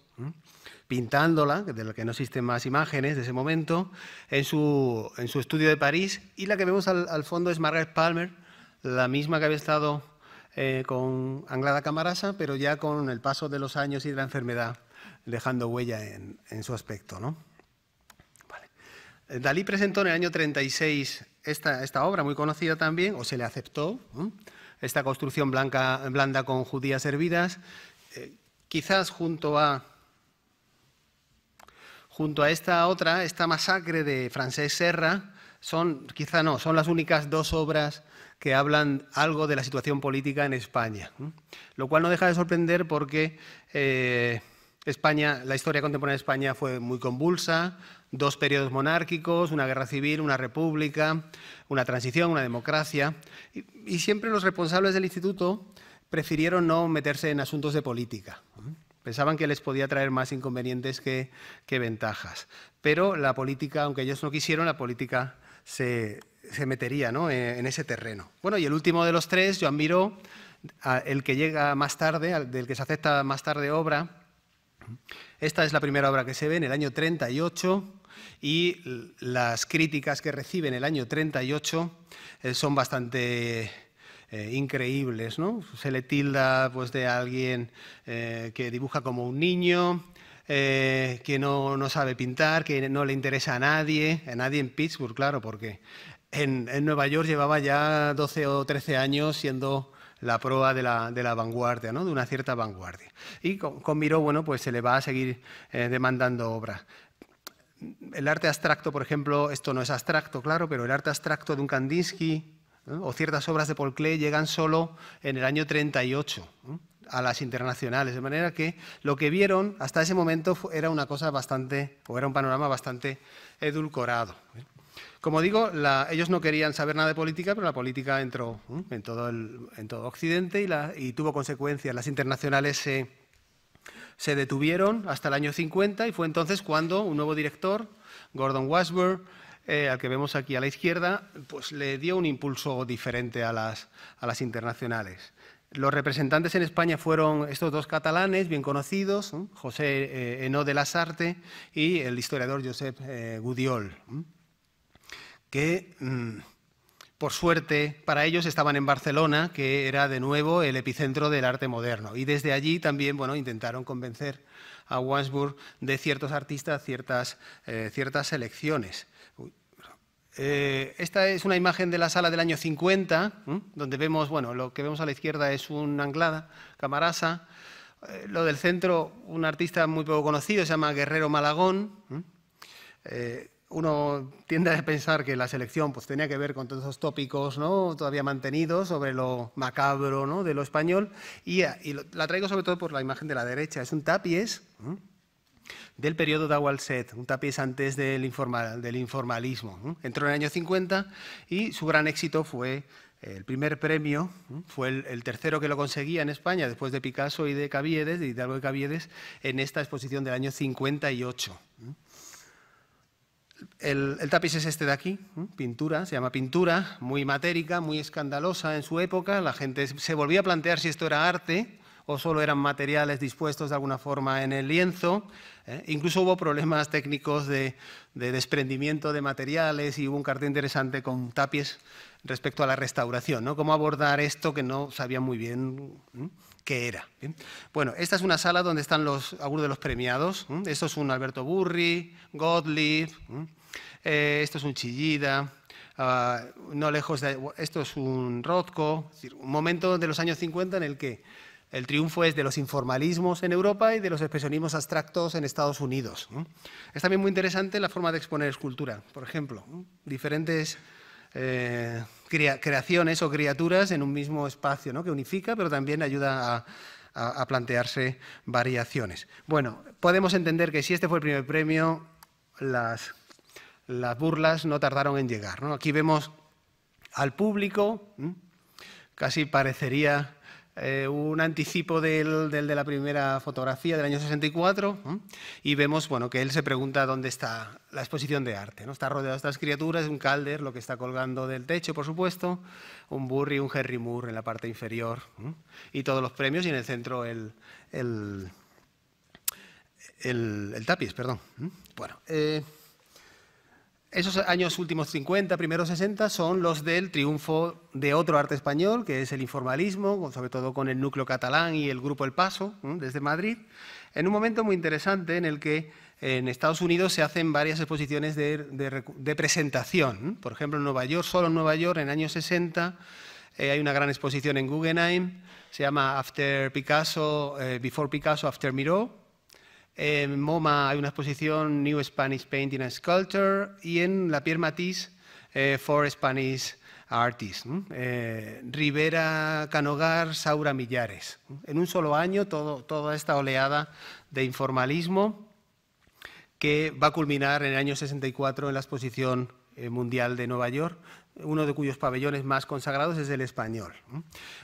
pintándola, de la que no existen más imágenes de ese momento, en su, estudio de París. Y la que vemos al, fondo es Margaret Palmer, la misma que había estado eh, con Anglada Camarasa, pero ya con el paso de los años y de la enfermedad, dejando huella en, su aspecto. Dalí presentó en el año 36 esta, obra, muy conocida también, o se le aceptó, esta construcción blanca, blanda con judías hervidas, eh, quizás junto a, junto a esta otra, esta masacre de Francés Serra, son, quizá no, son las únicas dos obras que hablan algo de la situación política en España. Lo cual no deja de sorprender porque eh, España, la historia contemporánea de España fue muy convulsa, dos periodos monárquicos, una guerra civil, una república, una transición, una democracia. Y, siempre los responsables del instituto prefirieron no meterse en asuntos de política. Pensaban que les podía traer más inconvenientes que, ventajas. Pero la política, aunque ellos no quisieron, la política se, metería en ese terreno. Bueno, y el último de los tres, yo admiro el que llega más tarde, del que se acepta más tarde obra. Esta es la primera obra que se ve en el año 38 y las críticas que recibe en el año 38 eh, son bastante eh, increíbles. ¿no? Se le tilda pues, de alguien eh, que dibuja como un niño, que no, sabe pintar, que no le interesa a nadie, a nadie en Pittsburgh, claro, porque en, Nueva York llevaba ya 12 o 13 años siendo la proa de la, vanguardia, ¿no? de una cierta vanguardia. Y con, Miró, bueno, pues se le va a seguir demandando obra el arte abstracto, por ejemplo, esto no es abstracto, claro, pero el arte abstracto de un Kandinsky o ciertas obras de Paul Klee llegan solo en el año 38 a las internacionales. De manera que lo que vieron hasta ese momento era una cosa bastante, o era un panorama bastante edulcorado. ¿eh? Como digo, ellos no querían saber nada de política, pero la política entró en, todo Occidente y, y tuvo consecuencias. Las internacionales se se detuvieron hasta el año 50 y fue entonces cuando un nuevo director, Gordon Washburn, eh, al que vemos aquí a la izquierda, pues le dio un impulso diferente a las, a las internacionales. Los representantes en España fueron estos dos catalanes bien conocidos, José eh, de de Sarte y el historiador Josep eh, Gudiol, que... Mm, por suerte para ellos estaban en Barcelona, que era de nuevo el epicentro del arte moderno. Y desde allí también bueno, intentaron convencer a Wandsburg de ciertos artistas, ciertas, eh, ciertas selecciones. Eh, esta es una imagen de la sala del año 50, donde vemos, bueno, lo que vemos a la izquierda es un Anglada, Camarasa. Eh, lo del centro, un artista muy poco conocido, se llama Guerrero Malagón uno tiende a pensar que la selección pues, tenía que ver con todos esos tópicos ¿no? todavía mantenidos sobre lo macabro ¿no? de lo español. Y, la traigo sobre todo por la imagen de la derecha. Es un tapiz del periodo Dawalset, un tapiz antes del, informalismo. Entró en el año 50 y su gran éxito fue eh, el primer premio fue el, tercero que lo conseguía en España, después de Picasso y de Caviedes, de Hidalgo y Caviedes, en esta exposición del año 58. El, tapiz es este de aquí, ¿eh? pintura, se llama pintura, muy matérica, muy escandalosa en su época. La gente se volvía a plantear si esto era arte o solo eran materiales dispuestos de alguna forma en el lienzo. ¿eh? Incluso hubo problemas técnicos de, desprendimiento de materiales y hubo un cartel interesante con tapiz respecto a la restauración, ¿no? Cómo abordar esto que no sabía muy bien. ¿eh? qué era. Bueno, esta es una sala donde están los, algunos de los premiados. Esto es un Alberto Burri, Gottlieb, eh, esto es un Chillida, ah, no lejos de... Esto es un Rothko, es decir, un momento de los años 50 en el que el triunfo es de los informalismos en Europa y de los expresionismos abstractos en Estados Unidos. Es también muy interesante la forma de exponer escultura, por ejemplo, diferentes eh, creaciones o criaturas en un mismo espacio, ¿no? que unifica, pero también ayuda a, plantearse variaciones. Bueno, podemos entender que si este fue el primer premio, las, burlas no tardaron en llegar. ¿no? Aquí vemos al público, casi parecería eh, un anticipo del, de la primera fotografía del año 64 y vemos bueno, que él se pregunta dónde está la exposición de arte. ¿no? Está rodeado de estas criaturas, un calder, lo que está colgando del techo, por supuesto, un Burry, un Harry Moore en la parte inferior y todos los premios y en el centro el, el, tapiz. Perdón. Bueno, eh, esos años últimos 50, primeros 60, son los del triunfo de otro arte español, que es el informalismo, sobre todo con el núcleo catalán y el grupo El Paso, desde Madrid, en un momento muy interesante en el que en Estados Unidos se hacen varias exposiciones de, presentación. Por ejemplo, en Nueva York, solo en Nueva York, en años 60, eh, hay una gran exposición en Guggenheim, se llama After Picasso, eh, Before Picasso, After Miró, en MoMA hay una exposición New Spanish Painting and Sculpture y en la Pierre Matisse eh, for Spanish Artists. Eh, Rivera Canogar, Saura Millares. En un solo año toda esta oleada de informalismo que va a culminar en el año 64 en la exposición eh, mundial de Nueva York, uno de cuyos pabellones más consagrados es el español.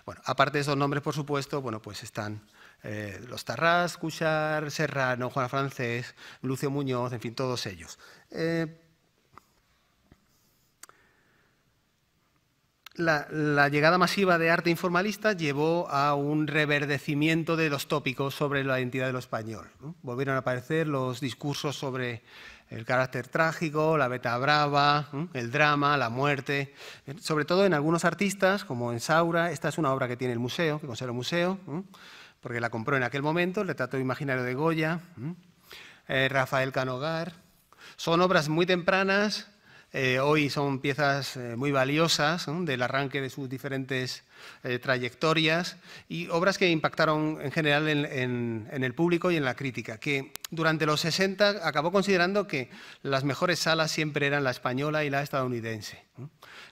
Bueno, aparte de esos nombres, por supuesto, bueno, pues están eh, los Tarrás, Cuchar, Serrano, Juan Francés, Lucio Muñoz, en fin, todos ellos. Eh, la, llegada masiva de arte informalista llevó a un reverdecimiento de los tópicos sobre la identidad de lo español. Volvieron a aparecer los discursos sobre el carácter trágico, la beta brava, el drama, la muerte. Sobre todo en algunos artistas, como en Saura, esta es una obra que tiene el museo, que conserva el museo, porque la compró en aquel momento, el retrato imaginario de Goya, eh, Rafael Canogar. Son obras muy tempranas, eh, hoy son piezas eh, muy valiosas del arranque de sus diferentes trayectorias y obras que impactaron en general en, el público y en la crítica, que durante los 60 acabó considerando que las mejores salas siempre eran la española y la estadounidense.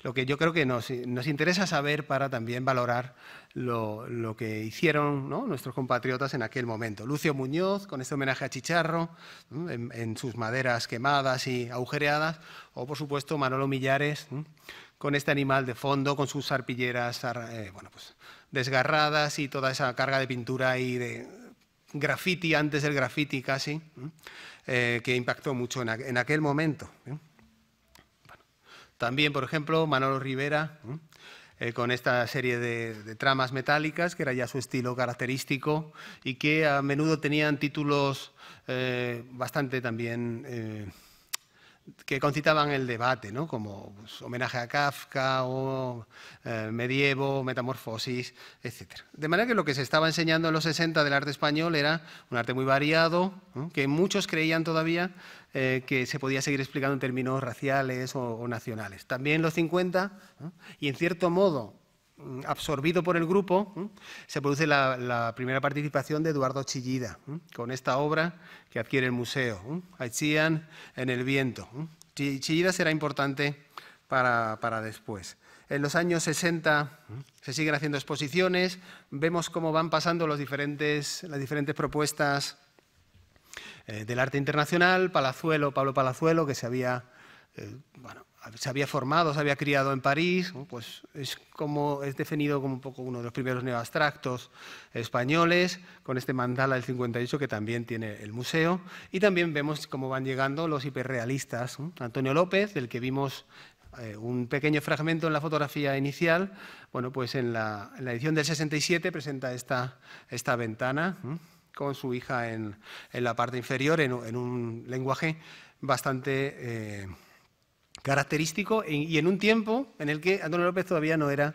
Lo que yo creo que nos interesa saber para también valorar lo, que hicieron nuestros compatriotas en aquel momento. Lucio Muñoz, con este homenaje a Chicharro, en, sus maderas quemadas y agujereadas, o por supuesto Manolo Millares, con este animal de fondo, con sus arpilleras eh, bueno, pues, desgarradas y toda esa carga de pintura y de graffiti, antes del graffiti casi, eh, que impactó mucho en, aquel momento. también, por ejemplo, Manolo Rivera eh, con esta serie de, tramas metálicas, que era ya su estilo característico y que a menudo tenían títulos eh, bastante también eh, que concitaban el debate, ¿no? como pues, homenaje a Kafka o eh, medievo, metamorfosis, etc. De manera que lo que se estaba enseñando en los 60 del arte español era un arte muy variado, que muchos creían todavía eh, que se podía seguir explicando en términos raciales o, nacionales. También los 50, y en cierto modo Mm, absorbido por el grupo, mm, se produce la, primera participación de Eduardo Chillida mm, con esta obra que adquiere el museo, Aichian en el viento. Chillida será importante para, después. En los años 60 se siguen haciendo exposiciones, vemos cómo van pasando los diferentes, las diferentes propuestas eh, del arte internacional, Palazuelo, Pablo Palazuelo, que se había eh, bueno, se había formado, se había criado en París, pues es, como, es definido como poco uno de los primeros neoabstractos españoles, con este mandala del 58 que también tiene el museo. Y también vemos cómo van llegando los hiperrealistas. Antonio López, del que vimos eh, un pequeño fragmento en la fotografía inicial, bueno, pues en la, edición del 67 presenta esta, esta ventana con su hija en, en, la parte inferior, en, un lenguaje bastante... Eh, característico y en un tiempo en el que Antonio López todavía no era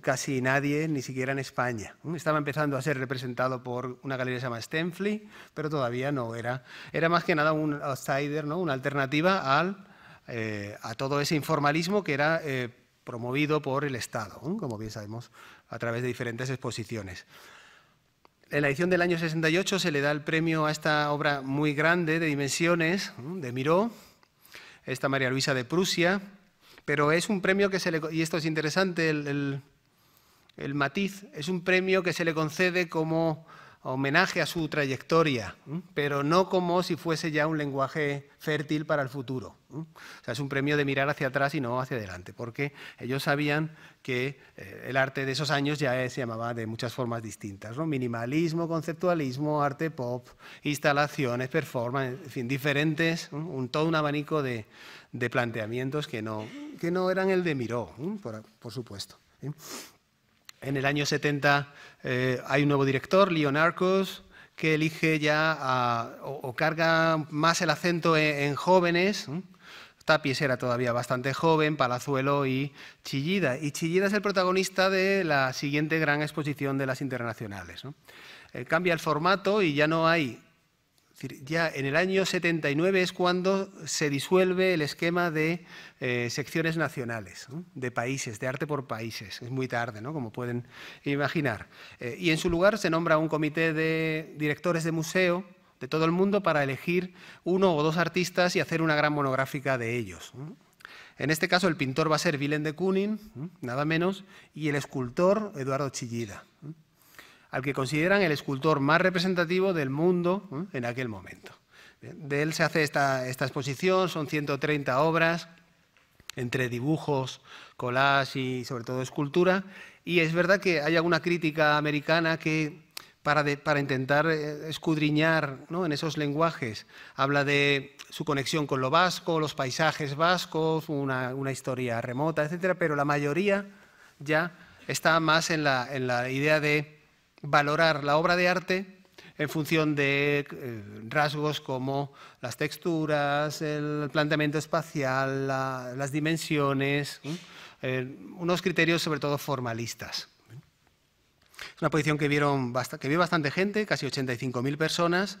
casi nadie, ni siquiera en España. ¿Mm? Estaba empezando a ser representado por una galería que se llama pero todavía no era. Era más que nada un outsider, ¿no? una alternativa al, eh, a todo ese informalismo que era eh, promovido por el Estado, ¿Mm? como bien sabemos, a través de diferentes exposiciones. En la edición del año 68 se le da el premio a esta obra muy grande de dimensiones ¿Mm? de Miró, esta María Luisa de Prusia, pero es un premio que se le, y esto es interesante, el, matiz, es un premio que se le concede como homenaje a su trayectoria, pero no como si fuese ya un lenguaje fértil para el futuro. sea, es un premio de mirar hacia atrás y no hacia adelante, porque ellos sabían que eh, el arte de esos años ya se llamaba de muchas formas distintas, Minimalismo, conceptualismo, arte pop, instalaciones, performance, en fin, diferentes, un, todo un abanico de, planteamientos que no, que no eran el de Miró, por supuesto. En el año 70 eh, hay un nuevo director, Leon Arcos, que elige ya o, carga más el acento e, en, jóvenes. Tapies era todavía bastante joven, Palazuelo y Chillida. Y Chillida es el protagonista de la siguiente gran exposición de las internacionales. Eh, cambia el formato y ya no hay decir, ya en el año 79 es cuando se disuelve el esquema de eh, secciones nacionales, de países, de arte por países. Es muy tarde, ¿no? como pueden imaginar. Eh, y en su lugar se nombra un comité de directores de museo de todo el mundo para elegir uno o dos artistas y hacer una gran monográfica de ellos. En este caso, el pintor va a ser Willem de Kooning, nada menos, y el escultor Eduardo Chillida al que consideran el escultor más representativo del mundo ¿eh? en aquel momento. De él se hace esta, esta, exposición, son 130 obras entre dibujos, collage y sobre todo escultura. Y es verdad que hay alguna crítica americana que para, para intentar eh, escudriñar en esos lenguajes habla de su conexión con lo vasco, los paisajes vascos, una, historia remota, etc. Pero la mayoría ya está más la, en la idea de valorar la obra de arte en función de eh, rasgos como las texturas, el planteamiento espacial, las dimensiones, eh, unos criterios sobre todo formalistas. Es una posición que, vieron que vio bastante gente, casi 85.000 personas,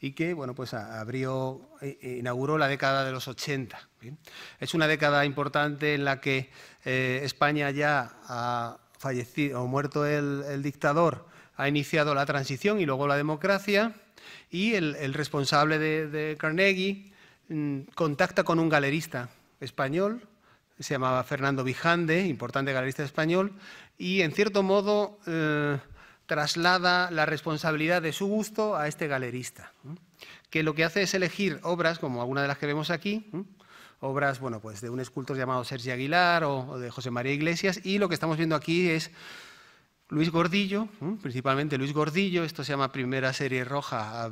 y que bueno, pues abrió, eh, inauguró la década de los 80. Es una década importante en la que España ya ha fallecido o muerto el dictador ha iniciado la transición y luego la democracia, y el, responsable de, Carnegie mm, contacta con un galerista español, se llamaba Fernando Vijande, importante galerista español, y en cierto modo eh, traslada la responsabilidad de su gusto a este galerista, que lo que hace es elegir obras, como alguna de las que vemos aquí, obras bueno, pues, de un escultor llamado Sergio Aguilar o de José María Iglesias, y lo que estamos viendo aquí es Luis Gordillo, principalmente Luis Gordillo, esto se llama primera serie roja A,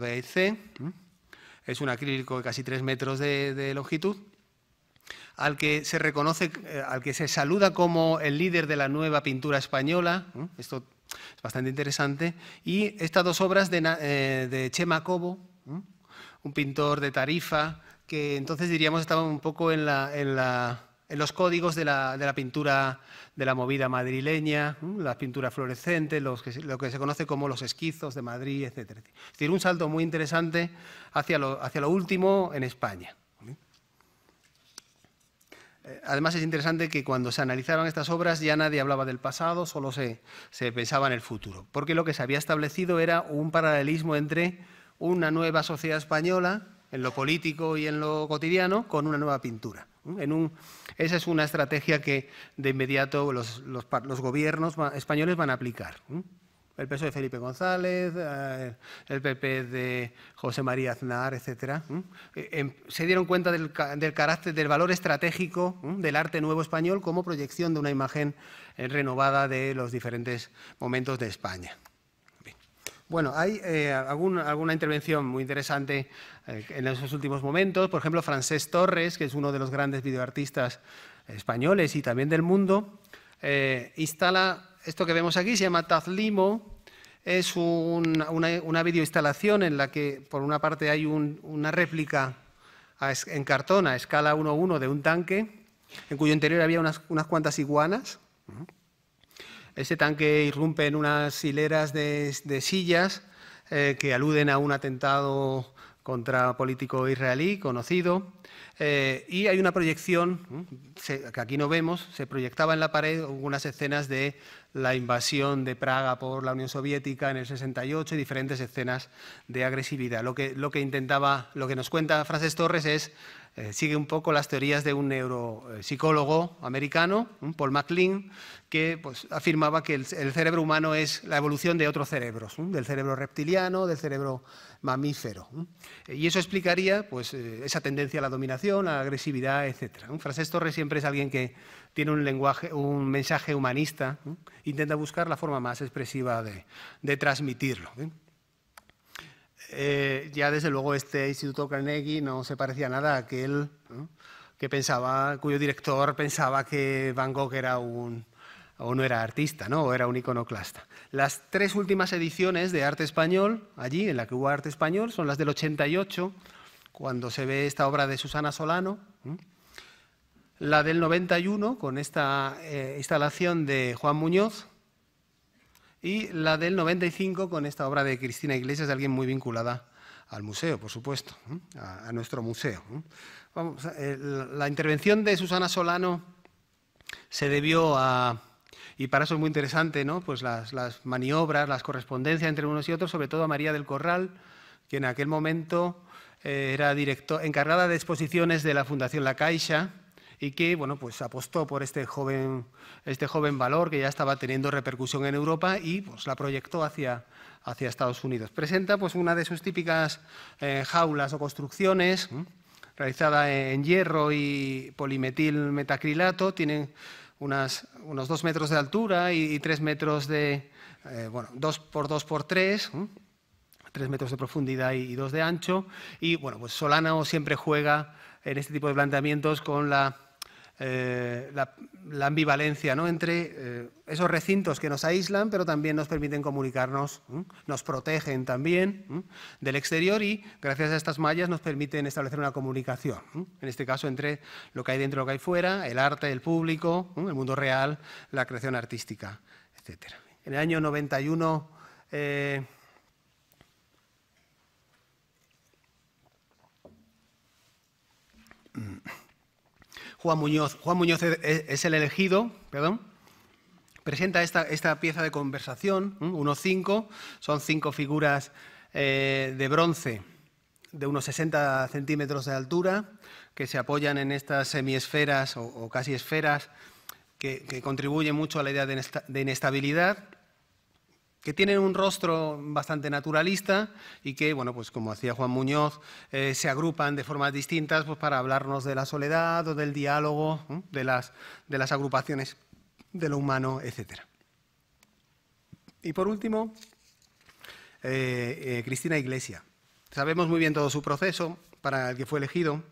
es un acrílico de casi tres metros de, longitud, al que se reconoce, eh, al que se saluda como el líder de la nueva pintura española, esto es bastante interesante, y estas dos obras de, eh, Chema Cobo, un pintor de Tarifa, que entonces diríamos estaba un poco en la, en la en los códigos de la, pintura de la movida madrileña, las pinturas fluorescentes, lo que se conoce como los esquizos de Madrid, etc. Es decir, un salto muy interesante hacia lo, último en España. Eh, además es interesante que cuando se analizaban estas obras ya nadie hablaba del pasado, solo se pensaba en el futuro, porque lo que se había establecido era un paralelismo entre una nueva sociedad española, en lo político y en lo cotidiano, con una nueva pintura esa es una estrategia que de inmediato los, gobiernos españoles van a aplicar. El peso e de Felipe González, eh, el PP de José María Aznar, etc. Eh, em, se dieron cuenta del carácter, del valor estratégico del arte nuevo español como proyección de una imagen eh, renovada de los diferentes momentos de España. Bueno, hay eh, alguna intervención muy interesante eh, en esos últimos momentos. Por ejemplo, Francés Torres, que es uno de los grandes videoartistas españoles y también del mundo, eh, instala esto que vemos aquí, se llama Tazlimo. Es una, videoinstalación en la que, por una parte, hay una réplica en cartón a escala 1-1 de un tanque, en cuyo interior había unas, cuantas iguanas. Ese tanque irrumpe en unas hileras de, sillas eh, que aluden a un atentado contra político israelí conocido. Eh, y hay una proyección, que aquí no vemos, se proyectaba en la pared unas escenas de la invasión de Praga por la Unión Soviética en el 68 y diferentes escenas de agresividad. Lo que, lo que intentaba, lo que nos cuenta Frances Torres es eh, sigue un poco las teorías de un neuropsicólogo americano, Paul MacLean, que pues, afirmaba que el, cerebro humano es la evolución de otros cerebros, del cerebro reptiliano, del cerebro mamífero. Y eso explicaría pues, eh, esa tendencia a la dominación, a la agresividad, etc. francés Torres siempre es alguien que tiene un, lenguaje, un mensaje humanista, intenta buscar la forma más expresiva de transmitirlo. ¿eh? Eh, ya desde luego este Instituto Carnegie no se parecía nada a aquel que pensaba, cuyo director pensaba que Van Gogh era un, o no era artista, ¿no? o era un iconoclasta. Las tres últimas ediciones de Arte Español, allí en la que hubo Arte Español, son las del 88, cuando se ve esta obra de Susana Solano, la del 91, con esta eh, instalación de Juan Muñoz, y la del 95 con esta obra de Cristina Iglesias, de alguien muy vinculada al museo, por supuesto, a, nuestro museo. Eh, la intervención de Susana Solano se debió a, y para eso es muy interesante, pues las, maniobras, las correspondencias entre unos y otros, sobre todo a María del Corral, que en aquel momento eh, era director, encargada de exposiciones de la Fundación La Caixa, y que bueno, pues apostó por este joven, este joven valor que ya estaba teniendo repercusión en Europa y pues, la proyectó hacia, hacia Estados Unidos. Presenta pues, una de sus típicas eh, jaulas o construcciones, realizada en hierro y polimetil metacrilato, tienen unas, unos dos metros de altura y, tres metros de, eh, bueno, dos por dos por tres, tres metros de profundidad y, dos de ancho. Y bueno, pues Solano siempre juega en este tipo de planteamientos con la eh, la, ambivalencia ¿no? entre eh, esos recintos que nos aíslan, pero también nos permiten comunicarnos, nos protegen también del exterior y gracias a estas mallas nos permiten establecer una comunicación, en este caso entre lo que hay dentro y lo que hay fuera, el arte, el público, el mundo real, la creación artística, etc. En el año 91... Juan Muñoz. Juan Muñoz es el elegido, perdón. Presenta esta, pieza de conversación, unos cinco, son cinco figuras eh, de bronce de unos 60 centímetros de altura, que se apoyan en estas semiesferas o, casi esferas que, contribuyen mucho a la idea de inestabilidad que tienen un rostro bastante naturalista y que, bueno, pues como hacía Juan Muñoz, eh, se agrupan de formas distintas pues, para hablarnos de la soledad o del diálogo, de, las, de las agrupaciones de lo humano, etc. Y por último, eh, eh, Cristina Iglesia. Sabemos muy bien todo su proceso para el que fue elegido,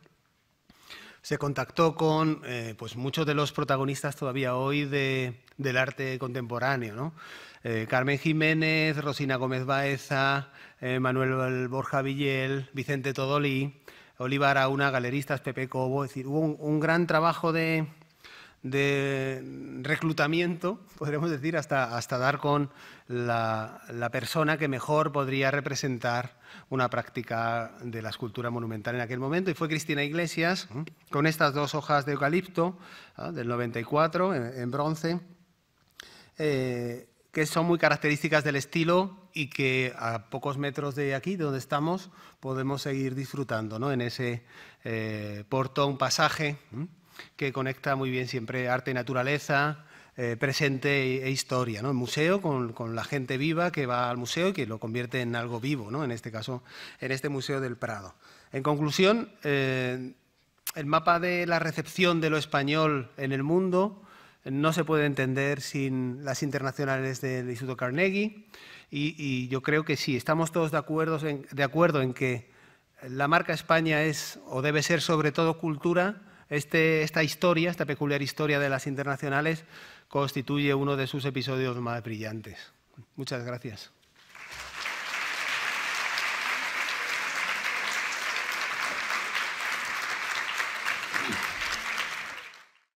se contactó con eh, pues muchos de los protagonistas todavía hoy de, del arte contemporáneo. ¿no? Eh, Carmen Jiménez, Rosina Gómez Baeza, eh, Manuel Borja Villel, Vicente Todolí, Olivar Auna, galeristas, Pepe Cobo. Es decir, hubo un gran trabajo de, de reclutamiento, podríamos decir, hasta, hasta dar con la, persona que mejor podría representar una práctica de la escultura monumental en aquel momento. Y fue Cristina Iglesias, con estas dos hojas de eucalipto ah, del 94, en, bronce, eh, que son muy características del estilo y que a pocos metros de aquí, de donde estamos, podemos seguir disfrutando ¿no? en ese eh, portón pasaje que conecta muy bien siempre arte y naturaleza, eh, presente e, e historia. ¿no? El museo con, la gente viva que va al museo y que lo convierte en algo vivo, ¿no? en este caso, en este Museo del Prado. En conclusión, eh, el mapa de la recepción de lo español en el mundo no se puede entender sin las internacionales del Instituto Carnegie y, yo creo que sí, estamos todos de acuerdo, de acuerdo en que la marca España es o debe ser sobre todo cultura, este, esta historia, esta peculiar historia de las internacionales, constituye uno de sus episodios más brillantes. Muchas gracias.